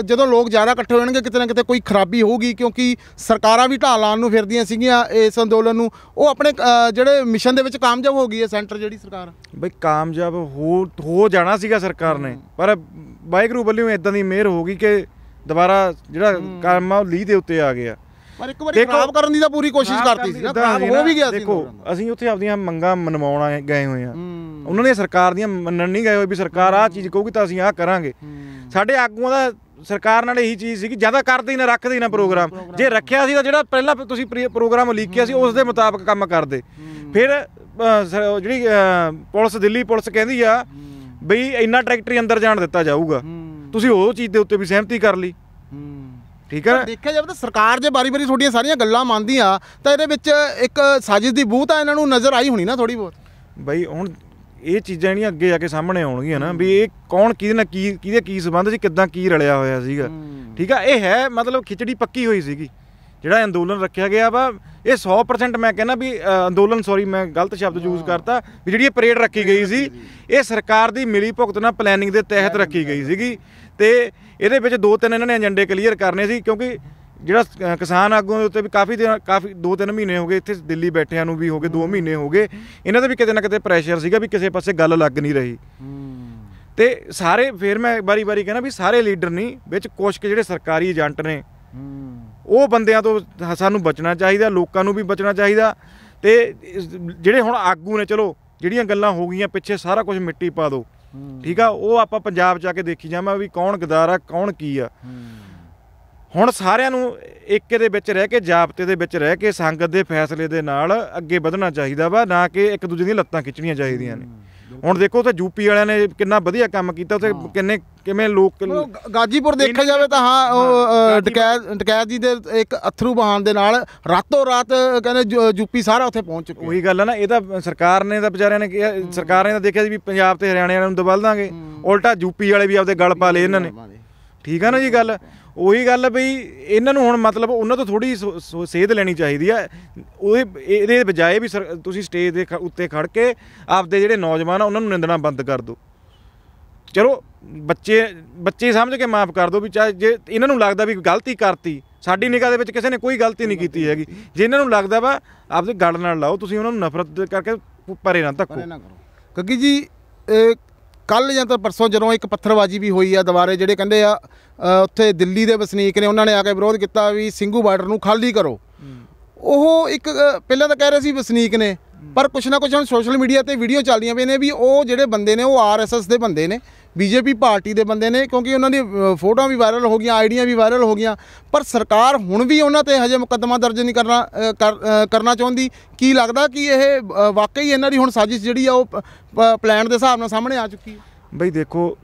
ਜਦੋਂ ਲੋਕ ਜ਼ਿਆਦਾ ਇਕੱਠੇ ਹੋਣਗੇ ਕਿਤੇ ਨਾ ਕਿਤੇ ਕੋਈ ਖਰਾਬੀ ਹੋਊਗੀ ਕਿਉਂਕਿ ਸਰਕਾਰਾਂ ਵੀ ਢਾਲ ਲਾਉਣ ਨੂੰ ਫਿਰਦੀਆਂ ਸੀਗੀਆਂ ਇਸ ਅੰਦੋਲਨ ਨੂੰ ਉਹ ਆਪਣੇ ਜਿਹੜੇ ਮਿਸ਼ਨ ਦੇ ਵਿੱਚ ਕਾਮਯਾਬ ਹੋ ਗਈ ਹੈ ਸੈਂਟਰ ਜਿਹੜੀ ਸਰਕਾਰ ਬਈ ਕਾਮਯਾਬ ਹੋ ਹੋ ਜਾਣਾ ਸੀਗਾ ਸਰਕਾਰ ਨੇ ਪਰ ਬਾਈਕ ਵੱਲੋਂ ਇਦਾਂ ਦੀ ਮਿਹਰ ਹੋ ਗਈ ਕਿ ਦੁਬਾਰਾ ਜਿਹੜਾ ਕੰਮ ਆ ਉਹ ਲੀਹ ਦੇ ਉੱਤੇ ਆ ਗਿਆ ਪਰ ਇੱਕ ਵਾਰੀ ਖਰਾਬ ਕਰਨ ਦੀ ਤਾਂ ਪੂਰੀ ਕੋਸ਼ਿਸ਼ ਕਰਤੀ ਸੀ ਨਾ ਖਰਾਬ ਹੋ ਵੀ ਗਿਆ ਸੀ ਦੇਖੋ ਅਸੀਂ ਉੱਥੇ ਆਪਣੀਆਂ ਮੰਗਾਂ ਮਨਵਾਉਣ ਗਏ ਹੋਏ ਆ ਉਹਨਾਂ ਨੇ ਸਰਕਾਰ ਦੀਆਂ ਮੰਨਣ ਨਹੀਂ ਗਏ ਹੋਏ ਵੀ ਸਰਕਾਰ ਆ ਚੀਜ਼ ਕਹੂਗੀ ਤਾਂ ਅਸੀਂ ਆ ਕਰਾਂਗੇ ਸਾਡੇ ਆਗੂਆਂ ਦਾ ਸਰਕਾਰ ਨਾਲ ਇਹੀ ਚੀਜ਼ ਸੀ ਕਿ ਜਿਆਦਾ ਕਰਦੇ ਨਾ ਰੱਖਦੇ ਨਾ ਪ੍ਰੋਗਰਾਮ ਜੇ ਰੱਖਿਆ ਸੀ ਤਾਂ ਜਿਹੜਾ ਪਹਿਲਾਂ ਤੁਸੀਂ ਪ੍ਰੋਗਰਾਮ ਲਿਖਿਆ ਸੀ ਉਸ ਦੇ ਮੁਤਾਬਕ ਕੰਮ ਕਰਦੇ ਫਿਰ ਜਿਹੜੀ ਪੁਲਿਸ ਦਿੱਲੀ ਪੁਲਿਸ ਕਹਿੰਦੀ ਆ ਬਈ ਇੰਨਾ ਟਰੈਕਟਰੀ ਅੰਦਰ ਜਾਣ ਦਿੱਤਾ ਜਾਊਗਾ ਤੁਸੀਂ ਉਹ ਚੀਜ਼ ਦੇ ਉੱਤੇ ਵੀ ਸਹਿਮਤੀ ਕਰ ਲਈ ਠੀਕ ਹੈ ਦੇਖਿਆ ਜਾਵੇ ਤਾਂ ਸਰਕਾਰ ਜੇ ਬਾਰੀ-ਬਾਰੀ ਤੁਹਾਡੀਆਂ ਸਾਰੀਆਂ ਗੱਲਾਂ ਮੰਨਦੀ ਆ ਤਾਂ ਇਹਦੇ ਵਿੱਚ ਇੱਕ ਸਾਜ਼ਿਸ਼ ਦੀ ਬੂਤ ਆ ਇਹਨਾਂ ਨੂੰ ਨਜ਼ਰ ਆਈ ਹੋਣੀ ਨਾ ਥੋੜੀ ਬਹੁਤ ਬਈ ਹੁਣ ਇਹ ਚੀਜ਼ਾਂ ਜਿਹੜੀਆਂ ਅੱਗੇ ਜਾ ਕੇ ਸਾਹਮਣੇ ਆਉਣਗੀਆਂ ਨਾ ਵੀ ਇਹ ਕੌਣ ਕਿਹਦੇ ਨਾਲ ਕੀ ਕਿਹਦੇ ਕੀ ਸਬੰਧ ਸੀ ਕਿਦਾਂ ਕੀ ਰਲਿਆ ਹੋਇਆ ਸੀਗਾ ਠੀਕ ਆ ਇਹ ਹੈ ਮਤਲਬ ਖਿਚੜੀ ਪੱਕੀ ਹੋਈ ਸੀਗੀ ਜਿਹੜਾ ਅੰਦੋਲਨ ਰੱਖਿਆ ਗਿਆ ਵਾ ਇਹ 100% ਮੈਂ ਕਹਿੰਦਾ ਵੀ ਅੰਦੋਲਨ ਸੌਰੀ ਮੈਂ ਗਲਤ ਸ਼ਬਦ ਯੂਜ਼ ਕਰਤਾ ਵੀ ਜਿਹੜੀ ਇਹ ਪਰੇਡ ਰੱਖੀ ਗਈ ਸੀ ਇਹ ਸਰਕਾਰ ਦੀ ਮਿਲੀ ਭੁਗਤ ਨਾਲ ਪਲੈਨਿੰਗ ਦੇ ਤਹਿਤ ਰੱਖੀ ਗਈ ਸੀਗੀ ਤੇ ਇਹਦੇ ਵਿੱਚ ਦੋ ਤਿੰਨ ਇਹਨਾਂ ਨੇ ਏਜੰਡੇ ਕਲੀਅਰ ਕਰਨੇ ਸੀ ਕਿਉਂਕਿ ਜਿਹੜਾ ਕਿਸਾਨ ਆਗੂਆਂ ਦੇ ਉੱਤੇ ਵੀ ਕਾਫੀ ਦਿਨ ਕਾਫੀ ਦੋ ਤਿੰਨ ਮਹੀਨੇ ਹੋ ਗਏ ਇੱਥੇ ਦਿੱਲੀ ਬੈਠਿਆਂ ਨੂੰ ਵੀ ਹੋ ਗਏ 2 ਮਹੀਨੇ ਹੋ ਗਏ ਇਹਨਾਂ ਦਾ ਵੀ ਕਿਤੇ ਨਾ ਕਿਤੇ ਪ੍ਰੈਸ਼ਰ ਸੀਗਾ ਵੀ ਕਿਸੇ ਪਾਸੇ ਗੱਲ ਲੱਗ ਨਹੀਂ ਰਹੀ ਤੇ ਸਾਰੇ ਫੇਰ ਮੈਂ ਬਾਰੀ-ਬਾਰੀ ਕਹਿੰਦਾ ਵੀ ਸਾਰੇ ਲੀਡਰ ਨਹੀਂ ਵਿੱਚ ਕੁਝ ਕਿ ਜਿਹੜੇ ਸਰਕਾਰੀ ਏਜੰਟ ਨੇ ਉਹ ਬੰਦਿਆਂ ਤੋਂ ਸਾਨੂੰ ਬਚਣਾ ਚਾਹੀਦਾ ਲੋਕਾਂ ਨੂੰ ਵੀ ਬਚਣਾ ਚਾਹੀਦਾ ਤੇ ਜਿਹੜੇ ਹੁਣ ਆਗੂ ਨੇ ਚਲੋ ਜਿਹੜੀਆਂ ਗੱਲਾਂ ਹੋ ਗਈਆਂ ਪਿੱਛੇ ਸਾਰਾ ਕੁਝ ਮਿੱਟੀ ਪਾ ਦਿਓ ਠੀਕ ਆ ਉਹ ਆਪਾਂ ਪੰਜਾਬ ਜਾ ਕੇ ਦੇਖੀ ਜਾਵਾਂ ਵੀ ਕੌਣ ਗਦਾਰ ਆ ਕੌਣ ਕੀ ਆ ਹੁਣ ਸਾਰਿਆਂ ਨੂੰ ਇੱਕੇ ਦੇ ਵਿੱਚ ਰਹਿ ਕੇ ਜਾਬਤੇ ਦੇ ਵਿੱਚ ਰਹਿ ਕੇ ਸੰਗਤ ਦੇ ਫੈਸਲੇ ਦੇ ਨਾਲ ਅੱਗੇ ਵਧਣਾ ਚਾਹੀਦਾ ਵਾ ਨਾ ਕਿ ਇੱਕ ਦੂਜੇ ਦੀਆਂ ਲੱਤਾਂ ਖਿੱਚਣੀਆਂ ਚਾਹੀਦੀਆਂ ਨੇ ਹੁਣ ਦੇਖੋ ਉੱਥੇ ਯੂਪੀ ਵਾਲਿਆਂ ਨੇ ਕਿੰਨਾ ਵਧੀਆ ਕੰਮ ਕੀਤਾ ਉੱਥੇ ਕਿੰਨੇ ਕਿਵੇਂ ਲੋਕ ਗਾਜੀਪੁਰ ਦੇਖਿਆ ਜਾਵੇ ਤਾਂ ਹਾਂ ਉਹ ਡਕੈਤ ਡਕੈਤ ਜੀ ਦੇ ਇੱਕ ਅਥਰੂ ਬਹਾਨ ਦੇ ਨਾਲ ਰਾਤੋਂ ਰਾਤ ਕਹਿੰਦੇ ਯੂਪੀ ਸਾਰਾ ਉੱਥੇ ਪਹੁੰਚ ਚੁੱਕਾ ਉਹੀ ਗੱਲ ਹੈ ਨਾ ਇਹ ਤਾਂ ਸਰਕਾਰ ਨੇ ਤਾਂ ਵਿਚਾਰਿਆਂ ਨੇ ਕਿਹਾ ਸਰਕਾਰ ਨੇ ਤਾਂ ਦੇਖਿਆ ਸੀ ਵੀ ਪੰਜਾਬ ਤੇ ਹਰਿਆਣੇ ਵਾਲਿਆਂ ਨੂੰ ਦਬਲ ਦਾਂਗੇ ਉਲਟਾ ਯੂਪੀ ਵਾਲੇ ਵੀ ਆਪਦੇ ਗਲ ਪਾ ਲਏ ਇਹਨਾਂ ਨੇ ਠੀਕ ਹੈ ਨਾ ਜੀ ਗੱਲ ਉਹੀ ਗੱਲ ਬਈ ਇਹਨਾਂ ਨੂੰ ਹੁਣ ਮਤਲਬ ਉਹਨਾਂ ਤੋਂ ਥੋੜੀ ਸੇਧ ਲੈਣੀ ਚਾਹੀਦੀ ਆ ਉਹ ਇਹਦੇ ਬਜਾਏ ਵੀ ਤੁਸੀਂ ਸਟੇਜ ਦੇ ਉੱਤੇ ਖੜ ਕੇ ਆਪਦੇ ਜਿਹੜੇ ਨੌਜਵਾਨ ਆ ਉਹਨਾਂ ਨੂੰ ਨਿੰਦਣਾ ਬੰਦ ਕਰ ਦਿਓ ਚਲੋ ਬੱਚੇ ਬੱਚੇ ਸਮਝ ਕੇ ਮਾਫ ਕਰ ਦਿਓ ਵੀ ਚਾਹੇ ਜੇ ਇਹਨਾਂ ਨੂੰ ਲੱਗਦਾ ਵੀ ਗਲਤੀ ਕਰਤੀ ਸਾਡੀ ਨਿਗਾਹ ਦੇ ਵਿੱਚ ਕਿਸੇ ਨੇ ਕੋਈ ਗਲਤੀ ਨਹੀਂ ਕੀਤੀ ਹੈਗੀ ਜੇ ਇਹਨਾਂ ਨੂੰ ਲੱਗਦਾ ਵਾ ਆਪਦੇ ਗੱਲ ਨਾਲ ਲਾਓ ਤੁਸੀਂ ਉਹਨਾਂ ਨੂੰ ਨਫ਼ਰਤ ਕਰਕੇ ਪਰੇ ਨਾ ਧੱਕੋ ਕੱਕੀ ਜੀ ਕੱਲ ਜਾਂ ਤਾਂ ਪਰਸੋਂ ਜਦੋਂ ਇੱਕ ਪੱਥਰਬਾਜ਼ੀ ਵੀ ਹੋਈ ਆ ਦੁਬਾਰੇ ਜਿਹੜੇ ਕਹਿੰਦੇ ਆ ਉੱਥੇ ਦਿੱਲੀ ਦੇ ਵਸਨੀਕ ਨੇ ਉਹਨਾਂ ਨੇ ਆ ਕੇ ਵਿਰੋਧ ਕੀਤਾ ਵੀ ਸਿੰਘੂ ਬਾਰਡਰ ਨੂੰ ਖਾਲੀ ਕਰੋ ਉਹ ਇੱਕ ਪਹਿਲਾਂ ਤਾਂ ਕਹਿ ਰਹੇ ਸੀ ਵਸਨੀਕ ਨੇ ਪਰ ਕੁਛ ਨਾ ਕੁਛ ਹੁਣ ਸੋਸ਼ਲ ਮੀਡੀਆ ਤੇ ਵੀਡੀਓ ਚੱਲਦੀਆਂ ਪਈਆਂ ਨੇ ਵੀ ਉਹ ਜਿਹੜੇ ਬੰਦੇ ਨੇ ਉਹ ਆਰਐਸਐਸ ਦੇ ਬੰਦੇ ਨੇ ਬੀਜੇਪੀ ਪਾਰਟੀ ਦੇ ਬੰਦੇ ਨੇ ਕਿਉਂਕਿ ਉਹਨਾਂ ਦੀ ਫੋਟੋਆਂ ਵੀ ਵਾਇਰਲ ਹੋ ਗਈਆਂ ਆਈਡੀਆਂ ਵੀ ਵਾਇਰਲ ਹੋ ਗਈਆਂ ਪਰ ਸਰਕਾਰ ਹੁਣ ਵੀ ਉਹਨਾਂ ਤੇ ਹਜੇ ਮੁਕੱਦਮਾ ਦਰਜ ਨਹੀਂ ਕਰਨਾ ਕਰਨਾ ਚਾਹੁੰਦੀ ਕੀ ਲੱਗਦਾ ਕਿ ਇਹ ਵਾਕਈ ਇਹਨਾਂ ਦੀ ਹੁਣ ਸਾਜ਼ਿਸ਼ ਜਿਹੜੀ ਆ ਉਹ ਪਲਾਨ ਦੇ ਹਿਸਾਬ ਨਾਲ ਸਾਹਮਣੇ ਆ ਚੁੱਕੀ ਹੈ ਬਈ ਦੇਖੋ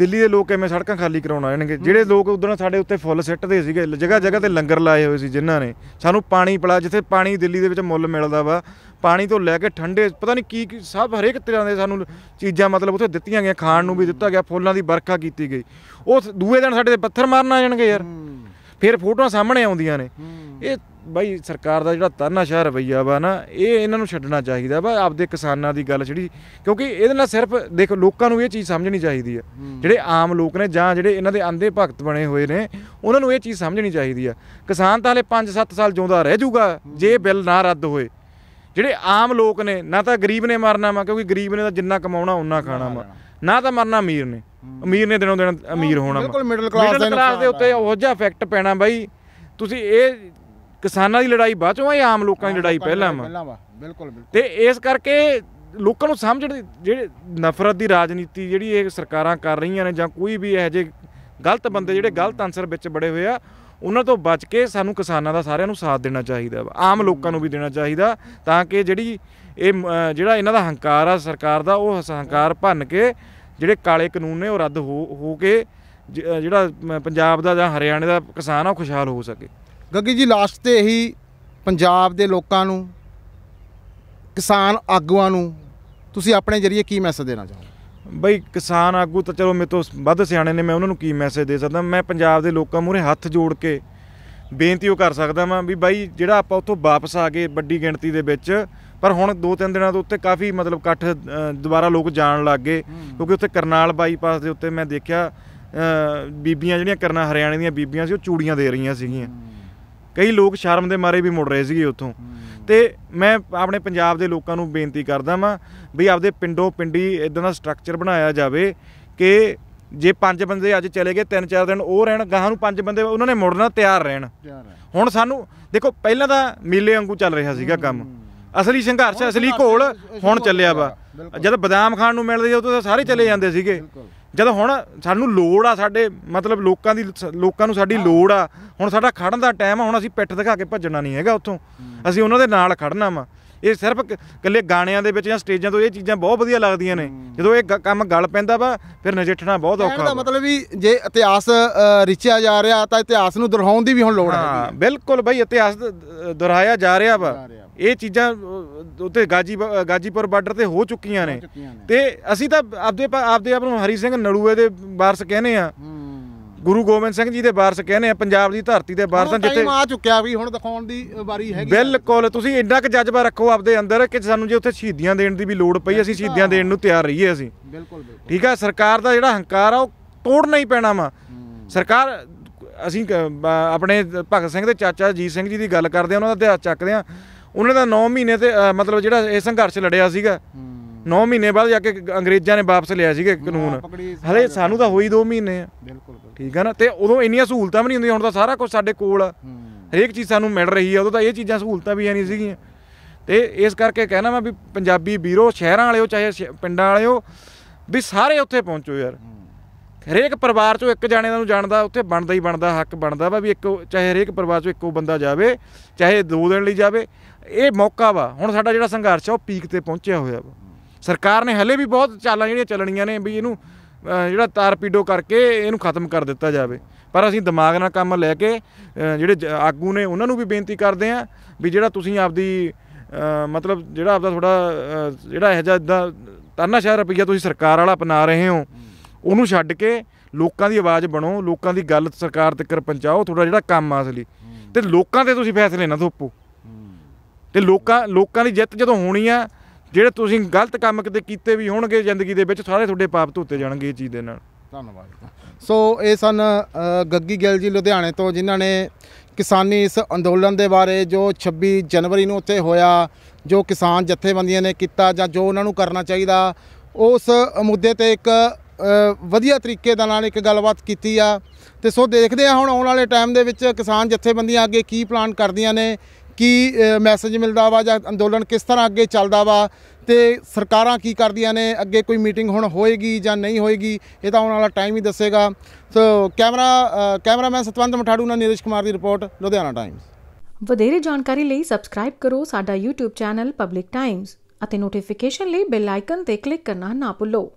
ਦਿੱਲੀ ਦੇ ਲੋਕ ਐਵੇਂ ਸੜਕਾਂ ਖਾਲੀ ਕਰਾਉਣ ਆਣਗੇ ਜਿਹੜੇ ਲੋਕ ਉਦੋਂ ਸਾਡੇ ਉੱਤੇ ਫੁੱਲ ਸਿੱਟਦੇ ਸੀਗੇ ਜਗ੍ਹਾ ਜਗ੍ਹਾ ਤੇ ਲੰਗਰ ਲਾਏ ਹੋਏ ਸੀ ਜਿਨ੍ਹਾਂ ਨੇ ਸਾਨੂੰ ਪਾਣੀ ਪਿਲਾ ਜਿੱਥੇ ਪਾਣੀ ਦਿੱਲੀ ਦੇ ਵਿੱਚ ਮੁੱਲ ਮਿਲਦਾ ਵਾ ਪਾਣੀ ਤੋਂ ਲੈ ਕੇ ਠੰਡੇ ਪਤਾ ਨਹੀਂ ਕੀ ਕੀ ਸਭ ਹਰੇਕ ਤਰ੍ਹਾਂ ਦੇ ਸਾਨੂੰ ਚੀਜ਼ਾਂ ਮਤਲਬ ਉੱਥੇ ਦਿੱਤੀਆਂ ਗਈਆਂ ਖਾਣ ਨੂੰ ਵੀ ਦਿੱਤਾ ਗਿਆ ਫੁੱਲਾਂ ਦੀ ਵਰਖਾ ਕੀਤੀ ਗਈ ਉਹ ਦੂਏ ਦਿਨ ਸਾਡੇ ਤੇ ਪੱਥਰ ਮਾਰਨ ਆ ਜਾਣਗੇ ਯਾਰ ਫਿਰ ਫੋਟੋਆਂ ਸਾਹਮਣੇ ਆਉਂਦੀਆਂ ਨੇ ਇਹ ਬਾਈ ਸਰਕਾਰ ਦਾ ਜਿਹੜਾ ਤਾਨਾਸ਼ਾਹ ਰਵਈਆ ਵਾ ਨਾ ਇਹ ਇਹਨਾਂ ਨੂੰ ਛੱਡਣਾ ਚਾਹੀਦਾ ਵਾ ਆਪਦੇ ਕਿਸਾਨਾਂ ਦੀ ਗੱਲ ਜਿਹੜੀ ਕਿਉਂਕਿ ਇਹਦੇ ਨਾਲ ਸਿਰਫ ਦੇਖੋ ਲੋਕਾਂ ਨੂੰ ਇਹ ਚੀਜ਼ ਸਮਝਣੀ ਚਾਹੀਦੀ ਆ ਜਿਹੜੇ ਆਮ ਲੋਕ ਨੇ ਜਾਂ ਜਿਹੜੇ ਇਹਨਾਂ ਦੇ ਅੰਦੇ ਭਗਤ ਬਣੇ ਹੋਏ ਨੇ ਉਹਨਾਂ ਨੂੰ ਇਹ ਚੀਜ਼ ਸਮਝਣੀ ਚਾਹੀਦੀ ਆ ਕਿਸਾਨ ਤਾਂ ਹਲੇ 5-7 ਸਾਲ ਜਿਉਂਦਾ ਰਹਿ ਜਾਊਗਾ ਜੇ ਬਿੱਲ ਨਾ ਰੱਦ ਹੋਏ ਜਿਹੜੇ ਆਮ ਲੋਕ ਨੇ ਨਾ ਤਾਂ ਗਰੀਬ ਨੇ ਮਰਨਾ ਵਾ ਕਿਉਂਕਿ ਗਰੀਬ ਨੇ ਤਾਂ ਜਿੰਨਾ ਕਮਾਉਣਾ ਉਨਾ ਖਾਣਾ ਵਾ ਨਾ ਤਾਂ ਮਰਨਾ ਅਮੀਰ ਨੇ ਅਮੀਰ ਨੇ ਦਿਨੋਂ ਦਿਨ ਅਮੀਰ ਹੋਣਾ ਬਿਲਕੁਲ ਮਿਡਲ ਕਲਾਸ ਦੇ ਕਲਾਸ ਦੇ ਉੱਤੇ ਉਹ ਜਿਹਾ ਇਫੈਕਟ ਪੈਣਾ ਬਾਈ ਤੁਸੀਂ ਇਹ ਕਿਸਾਨਾਂ ਦੀ ਲੜਾਈ ਬਾਅਦ ਚੋਂ ਇਹ ਆਮ ਲੋਕਾਂ ਦੀ ਲੜਾਈ ਪਹਿਲਾਂ ਵਾ ਬਿਲਕੁਲ ਬਿਲਕੁਲ ਤੇ ਇਸ ਕਰਕੇ ਲੋਕਾਂ ਨੂੰ ਸਮਝਣ ਜਿਹੜੇ ਨਫ਼ਰਤ ਦੀ ਰਾਜਨੀਤੀ ਜਿਹੜੀ ਇਹ ਸਰਕਾਰਾਂ ਕਰ ਰਹੀਆਂ ਨੇ ਜਾਂ ਕੋਈ ਵੀ ਇਹ ਜੇ ਗਲਤ ਬੰਦੇ ਜਿਹੜੇ ਗਲਤ ਅਨਸਰ ਵਿੱਚ ਬੜੇ ਹੋਏ ਆ ਉਹਨਾਂ ਤੋਂ ਬਚ ਕੇ ਸਾਨੂੰ ਕਿਸਾਨਾਂ ਦਾ ਸਾਰਿਆਂ ਨੂੰ ਸਾਥ ਦੇਣਾ ਚਾਹੀਦਾ ਆਮ ਲੋਕਾਂ ਨੂੰ ਵੀ ਦੇਣਾ ਚਾਹੀਦਾ ਤਾਂ ਕਿ ਜਿਹੜੀ ਇਹ ਜਿਹੜਾ ਇਹਨਾਂ ਦਾ ਹੰਕਾਰ ਆ ਸਰਕਾਰ ਦਾ ਉਹ ਹੰਕਾਰ ਭੰਨ ਕੇ ਜਿਹੜੇ ਕਾਲੇ ਕਾਨੂੰਨ ਨੇ ਉਹ ਰੱਦ ਹੋ ਹੋ ਕੇ ਜਿਹੜਾ ਪੰਜਾਬ ਦਾ ਜਾਂ ਹਰਿਆਣੇ ਦਾ ਕਿਸਾਨ ਆ ਖੁਸ਼ਹਾਲ ਹੋ ਸਕੇ ਗੱਗੀ ਜੀ ਲਾਸਟ ਤੇ ਇਹੀ ਪੰਜਾਬ ਦੇ ਲੋਕਾਂ ਨੂੰ ਕਿਸਾਨ ਆਗੂਆਂ ਨੂੰ ਤੁਸੀਂ ਆਪਣੇ ਜਰੀਏ ਕੀ ਮੈਸੇਜ ਦੇਣਾ ਚਾਹੋ ਬਈ ਕਿਸਾਨ ਆਗੂ ਤਾਂ ਚਲੋ ਮੇਰੇ ਤੋਂ ਵੱਧ ਸਿਆਣੇ ਨੇ ਮੈਂ ਉਹਨਾਂ ਨੂੰ ਕੀ ਮੈਸੇਜ ਦੇ ਸਕਦਾ ਮੈਂ ਪੰਜਾਬ ਦੇ ਲੋਕਾਂ ਮੂਹਰੇ ਹੱਥ ਜੋੜ ਕੇ ਬੇਨਤੀ ਉਹ ਕਰ ਸਕਦਾ ਮੈਂ ਵੀ ਬਾਈ ਜਿਹੜਾ ਆਪਾਂ ਉੱਥੋਂ ਵਾਪਸ ਆ ਗਏ ਵੱਡੀ ਗਿਣਤੀ ਦੇ ਵਿੱਚ ਪਰ ਹੁਣ 2-3 ਦਿਨਾਂ ਤੋਂ ਉੱਤੇ ਕਾਫੀ ਮਤਲਬ ਇਕੱਠ ਦੁਬਾਰਾ ਲੋਕ ਜਾਣ ਲੱਗ ਗਏ ਕਿਉਂਕਿ ਉੱਥੇ ਕਰਨਾਲ ਬਾਈਪਾਸ ਦੇ ਉੱਤੇ ਮੈਂ ਦੇਖਿਆ ਬੀਬੀਆਂ ਜਿਹੜੀਆਂ ਕਰਨਾ ਹਰਿਆਣੇ ਦੀਆਂ ਬੀਬੀਆਂ ਸੀ ਉਹ ਚੂੜੀਆਂ ਦੇ ਰਹੀਆਂ ਸੀਗੀਆਂ ਕਈ ਲੋਕ ਸ਼ਰਮ ਦੇ ਮਾਰੇ ਵੀ ਮੁੜ ਰਹੇ ਸੀਗੇ ਉੱਥੋਂ ਤੇ ਮੈਂ ਆਪਣੇ ਪੰਜਾਬ ਦੇ ਲੋਕਾਂ ਨੂੰ ਬੇਨਤੀ ਕਰਦਾ ਵਾਂ ਵੀ ਆਪਦੇ ਪਿੰਡੋਂ ਪਿੰਡੀ ਇਦਾਂ ਦਾ ਸਟਰਕਚਰ ਬਣਾਇਆ ਜਾਵੇ ਕਿ ਜੇ ਪੰਜ ਬੰਦੇ ਅੱਜ ਚਲੇ ਗਏ ਤਿੰਨ ਚਾਰ ਦਿਨ ਉਹ ਰਹਿਣ ਗਾਹਾਂ ਨੂੰ ਪੰਜ ਬੰਦੇ ਉਹਨਾਂ ਨੇ ਮੁੜਨਾ ਤਿਆਰ ਰਹਿਣ ਹੁਣ ਸਾਨੂੰ ਦੇਖੋ ਪਹਿਲਾਂ ਤਾਂ ਮੇਲੇ ਵਾਂਗੂ ਚੱਲ ਰਿਹਾ ਸੀਗਾ ਕੰਮ ਅਸਲੀ ਸੰਘਰਸ਼ ਅਸਲੀ ਘੋਲ ਹੁਣ ਚੱਲਿਆ ਵਾ ਜਦ ਬਦਾਮ ਖਾਣ ਨੂੰ ਮਿਲਦੇ ਉਹ ਉਦੋਂ ਸਾਰੇ ਚਲੇ ਜਾਂਦੇ ਸੀਗੇ ਜਦ ਹੁਣ ਸਾਨੂੰ ਲੋੜ ਆ ਸਾਡੇ ਮਤਲਬ ਲੋਕਾਂ ਦੀ ਲੋਕਾਂ ਨੂੰ ਸਾਡੀ ਲੋੜ ਆ ਹੁਣ ਸਾਡਾ ਖੜਨ ਦਾ ਟਾਈਮ ਆ ਹੁਣ ਅਸੀਂ ਪਿੱਠ ਦਿਖਾ ਕੇ ਭੱਜਣਾ ਨਹੀਂ ਹੈਗਾ ਉੱਥੋਂ ਅਸੀਂ ਉਹਨਾਂ ਦੇ ਨਾਲ ਖੜਨਾ ਵਾ ਇਹ ਸਿਰਫ ਇਕੱਲੇ ਗਾਣਿਆਂ ਦੇ ਵਿੱਚ ਜਾਂ ਸਟੇਜਾਂ ਤੋਂ ਇਹ ਚੀਜ਼ਾਂ ਬਹੁਤ ਵਧੀਆ ਲੱਗਦੀਆਂ ਨੇ ਜਦੋਂ ਇਹ ਕੰਮ ਗਲ ਪੈਂਦਾ ਵਾ ਫਿਰ ਨਜਿੱਠਣਾ ਬਹੁਤ ਔਖਾ ਹੁੰਦਾ ਮਤਲਬ ਵੀ ਜੇ ਇਤਿਹਾਸ ਰਿਚਿਆ ਜਾ ਰਿਹਾ ਤਾਂ ਇਤਿਹਾਸ ਨੂੰ ਦੁਹਰਾਉਣ ਦੀ ਵੀ ਹੁਣ ਲੋੜ ਹੈ ਹਾਂ ਬਿਲਕੁਲ ਭਾਈ ਇਤਿਹਾਸ ਦੁਹਰਾਇਆ ਜਾ ਰਿਹਾ ਵਾ ਇਹ ਚੀਜ਼ਾਂ ਉੱਤੇ ਗਾਜੀ ਗਾਜੀਪੁਰ ਬਾਰਡਰ ਤੇ ਹੋ ਚੁੱਕੀਆਂ ਨੇ ਤੇ ਅਸੀਂ ਤਾਂ ਆਪਦੇ ਆਪਦੇ ਆਪ ਨੂੰ ਹਰੀ ਸਿੰਘ ਨੜੂਏ ਦੇ ਵਾਰਸ ਕਹਿੰਦੇ ਆ ਗੁਰੂ ਗੋਬਿੰਦ ਸਿੰਘ ਜੀ ਦੇ ਵਾਰਸ ਕਹਿੰਦੇ ਆ ਪੰਜਾਬ ਦੀ ਧਰਤੀ ਦੇ ਵਾਰਸਾਂ ਜਿੱਥੇ ਆ ਚੁੱਕਿਆ ਵੀ ਹੁਣ ਦਿਖਾਉਣ ਦੀ ਵਾਰੀ ਹੈਗੀ ਬਿਲਕੁਲ ਤੁਸੀਂ ਇੰਨਾ ਕੁ ਜਜ਼ਬਾ ਰੱਖੋ ਆਪਦੇ ਅੰਦਰ ਕਿ ਸਾਨੂੰ ਜੇ ਉੱਥੇ ਸ਼ਹੀਦੀਆਂ ਦੇਣ ਦੀ ਵੀ ਲੋੜ ਪਈ ਅਸੀਂ ਸ਼ਹੀਦੀਆਂ ਦੇਣ ਨੂੰ ਤਿਆਰ ਰਹੀਏ ਅਸੀਂ ਬਿਲਕੁਲ ਠੀਕ ਆ ਸਰਕਾਰ ਦਾ ਜਿਹੜਾ ਹੰਕਾਰ ਆ ਉਹ ਤੋੜਨਾ ਹੀ ਪੈਣਾ ਵਾ ਸਰਕਾਰ ਅਸੀਂ ਆਪਣੇ ਭਗਤ ਸਿੰਘ ਦੇ ਚਾਚਾ ਜੀਤ ਸਿੰਘ ਜੀ ਦੀ ਗੱਲ ਕਰਦੇ ਆ ਉਹਨਾਂ ਦਾ ਇਤਿਹਾਸ ਚੱਕਦੇ ਆ ਉਹਨਾਂ ਦਾ 9 ਮਹੀਨੇ ਤੇ ਮਤਲਬ ਜਿਹੜਾ ਇਹ ਸੰਘਰਸ਼ ਲੜਿਆ ਸੀਗਾ 9 ਮਹੀਨੇ ਬਾਅਦ ਜਾ ਕੇ ਅੰਗਰੇਜ਼ਾਂ ਨੇ ਵਾਪਸ ਲਿਆ ਸੀਗੇ ਕਾਨੂੰਨ ਹਲੇ ਸਾਨੂੰ ਤਾਂ ਹੋਈ 2 ਮਹੀਨੇ ਆ ਬਿਲਕੁਲ ਠੀਕ ਆ ਨਾ ਤੇ ਉਦੋਂ ਇੰਨੀਆਂ ਸਹੂਲਤਾਂ ਵੀ ਨਹੀਂ ਹੁੰਦੀਆਂ ਹੁਣ ਤਾਂ ਸਾਰਾ ਕੁਝ ਸਾਡੇ ਕੋਲ ਆ ਹਰੇਕ ਚੀਜ਼ ਸਾਨੂੰ ਮਿਲ ਰਹੀ ਆ ਉਦੋਂ ਤਾਂ ਇਹ ਚੀਜ਼ਾਂ ਸਹੂਲਤਾਂ ਵੀ ਨਹੀਂ ਸੀਗੀਆਂ ਤੇ ਇਸ ਕਰਕੇ ਕਹਿਣਾ ਮੈਂ ਵੀ ਪੰਜਾਬੀ ਵੀਰੋ ਸ਼ਹਿਰਾਂ ਵਾਲਿਓ ਚਾਹੇ ਪਿੰਡਾਂ ਵਾਲਿਓ ਵੀ ਸਾਰੇ ਉੱਥੇ ਪਹੁੰਚੋ ਯਾਰ ਹਰੇਕ ਪਰਿਵਾਰ ਚੋਂ ਇੱਕ ਜਾਣੇ ਨੂੰ ਜਾਣਦਾ ਉੱਥੇ ਬਣਦਾ ਹੀ ਬਣਦਾ ਹੱਕ ਬਣਦਾ ਵਾ ਵੀ ਇੱਕ ਚਾਹੇ ਹਰੇਕ ਪਰਿਵਾਰ ਚੋਂ ਇੱਕੋ ਬੰਦਾ ਜਾਵੇ ਚਾਹੇ ਦੋ ਦਿਨ ਲਈ ਜਾਵੇ ਇਹ ਮੌਕਾ ਵਾ ਹੁਣ ਸਾਡਾ ਜਿਹੜਾ ਸੰਘਰਸ਼ ਆ ਉਹ ਪੀਕ ਤੇ ਪਹੁੰਚਿਆ ਹੋਇਆ ਵਾ ਸਰਕਾਰ ਨੇ ਹਲੇ ਵੀ ਬਹੁਤ ਚਾਲਾਂ ਜਿਹੜੀਆਂ ਚੱਲਣੀਆਂ ਨੇ ਵੀ ਇਹਨੂੰ ਜਿਹੜਾ ਤਾਰਪੀਡੋ ਕਰਕੇ ਇਹਨੂੰ ਖਤਮ ਕਰ ਦਿੱਤਾ ਜਾਵੇ ਪਰ ਅਸੀਂ ਦਿਮਾਗ ਨਾਲ ਕੰਮ ਲੈ ਕੇ ਜਿਹੜੇ ਆਗੂ ਨੇ ਉਹਨਾਂ ਨੂੰ ਵੀ ਬੇਨਤੀ ਕਰਦੇ ਆਂ ਵੀ ਜਿਹੜਾ ਤੁਸੀਂ ਆਪਦੀ ਮਤਲਬ ਜਿਹੜਾ ਆਪਦਾ ਥੋੜਾ ਜਿਹੜਾ ਇਹ ਜਿਹਾ ਇਦਾਂ ਸ਼ਹਿਰ ਰੁਪਈਆ ਤੁਸੀਂ ਸਰਕਾਰ ਵਾਲਾ ਅਪਣਾ ਰਹੇ ਹੋ ਉਹਨੂੰ ਛੱਡ ਕੇ ਲੋਕਾਂ ਦੀ ਆਵਾਜ਼ ਬਣੋ ਲੋਕਾਂ ਦੀ ਗੱਲ ਸਰਕਾਰ ਤੱਕ ਪਹੁੰਚਾਓ ਥੋੜਾ ਜਿਹੜਾ ਕੰਮ ਆ ਅਸਲੀ ਤੇ ਲੋਕਾਂ ਤੇ ਤੁਸੀਂ ਫੈਸਲੇ ਨਾ ਥੋਪੋ ਤੇ ਲੋਕਾਂ ਲੋਕਾਂ ਦੀ ਜਿੱਤ ਜਦੋਂ ਹੋਣੀ ਆ ਜਿਹੜੇ ਤੁਸੀਂ ਗਲਤ ਕੰਮ ਕਿਤੇ ਕੀਤੇ ਵੀ ਹੋਣਗੇ ਜ਼ਿੰਦਗੀ ਦੇ ਵਿੱਚ ਸਾਰੇ ਤੁਹਾਡੇ ਪਾਪ ਧੋਤੇ ਜਾਣਗੇ ਇਹ ਚੀਜ਼ ਦੇ ਨਾਲ ਧੰਨਵਾਦ ਸੋ ਇਹ ਸਨ ਗੱਗੀ ਗੱਲ ਜੀ ਲੁਧਿਆਣੇ ਤੋਂ ਜਿਨ੍ਹਾਂ ਨੇ ਕਿਸਾਨੀ ਇਸ ਅੰਦੋਲਨ ਦੇ ਬਾਰੇ ਜੋ 26 ਜਨਵਰੀ ਨੂੰ ਉੱਥੇ ਹੋਇਆ ਜੋ ਕਿਸਾਨ ਜਥੇਬੰਦੀਆਂ ਨੇ ਕੀਤਾ ਜਾਂ ਜੋ ਉਹਨਾਂ ਨੂੰ ਕਰਨਾ ਚਾਹੀਦਾ ਉਸ ਮੁੱਦੇ ਤੇ ਇੱਕ ਵਧੀਆ ਤਰੀਕੇ ਦੇ ਨਾਲ ਇੱਕ ਗੱਲਬਾਤ ਕੀਤੀ ਆ ਤੇ ਸੋ ਦੇਖਦੇ ਆ ਹੁਣ ਆਉਣ ਵਾਲੇ ਟਾਈਮ ਦੇ ਵਿੱਚ ਕਿਸਾਨ ਜਥੇਬੰਦੀਆਂ ਅੱਗੇ ਕੀ ਪਲਾਨ ਕਰਦੀਆਂ ਨੇ ਕੀ ਮੈਸੇਜ ਮਿਲਦਾ ਵਾ ਜਾਂ ਅੰਦੋਲਨ ਕਿਸ ਤਰ੍ਹਾਂ ਅੱਗੇ ਚੱਲਦਾ ਵਾ ਤੇ ਸਰਕਾਰਾਂ ਕੀ ਕਰਦੀਆਂ ਨੇ ਅੱਗੇ ਕੋਈ ਮੀਟਿੰਗ ਹੁਣ ਹੋਏਗੀ ਜਾਂ ਨਹੀਂ ਹੋਏਗੀ ਇਹ ਤਾਂ ਆਉਣ ਵਾਲਾ ਟਾਈਮ ਹੀ ਦੱਸੇਗਾ so camera cameraman Satwant Matharu ਨਾਲ ਨੀਰਜ ਕੁਮਾਰ ਦੀ ਰਿਪੋਰਟ ਲੁਧਿਆਣਾ ਟਾਈਮਸ ਵਧੇਰੇ ਜਾਣਕਾਰੀ ਲਈ ਸਬਸਕ੍ਰਾਈਬ ਕਰੋ ਸਾਡਾ YouTube ਚੈਨਲ ਪਬਲਿਕ ਟਾਈਮਸ ਅਤੇ ਨੋਟੀਫਿਕੇਸ਼ਨ ਲਈ ਬੈਲ ਆਈਕਨ ਤੇ ਕਲਿੱਕ ਕਰਨਾ ਨਾ ਭੁੱਲੋ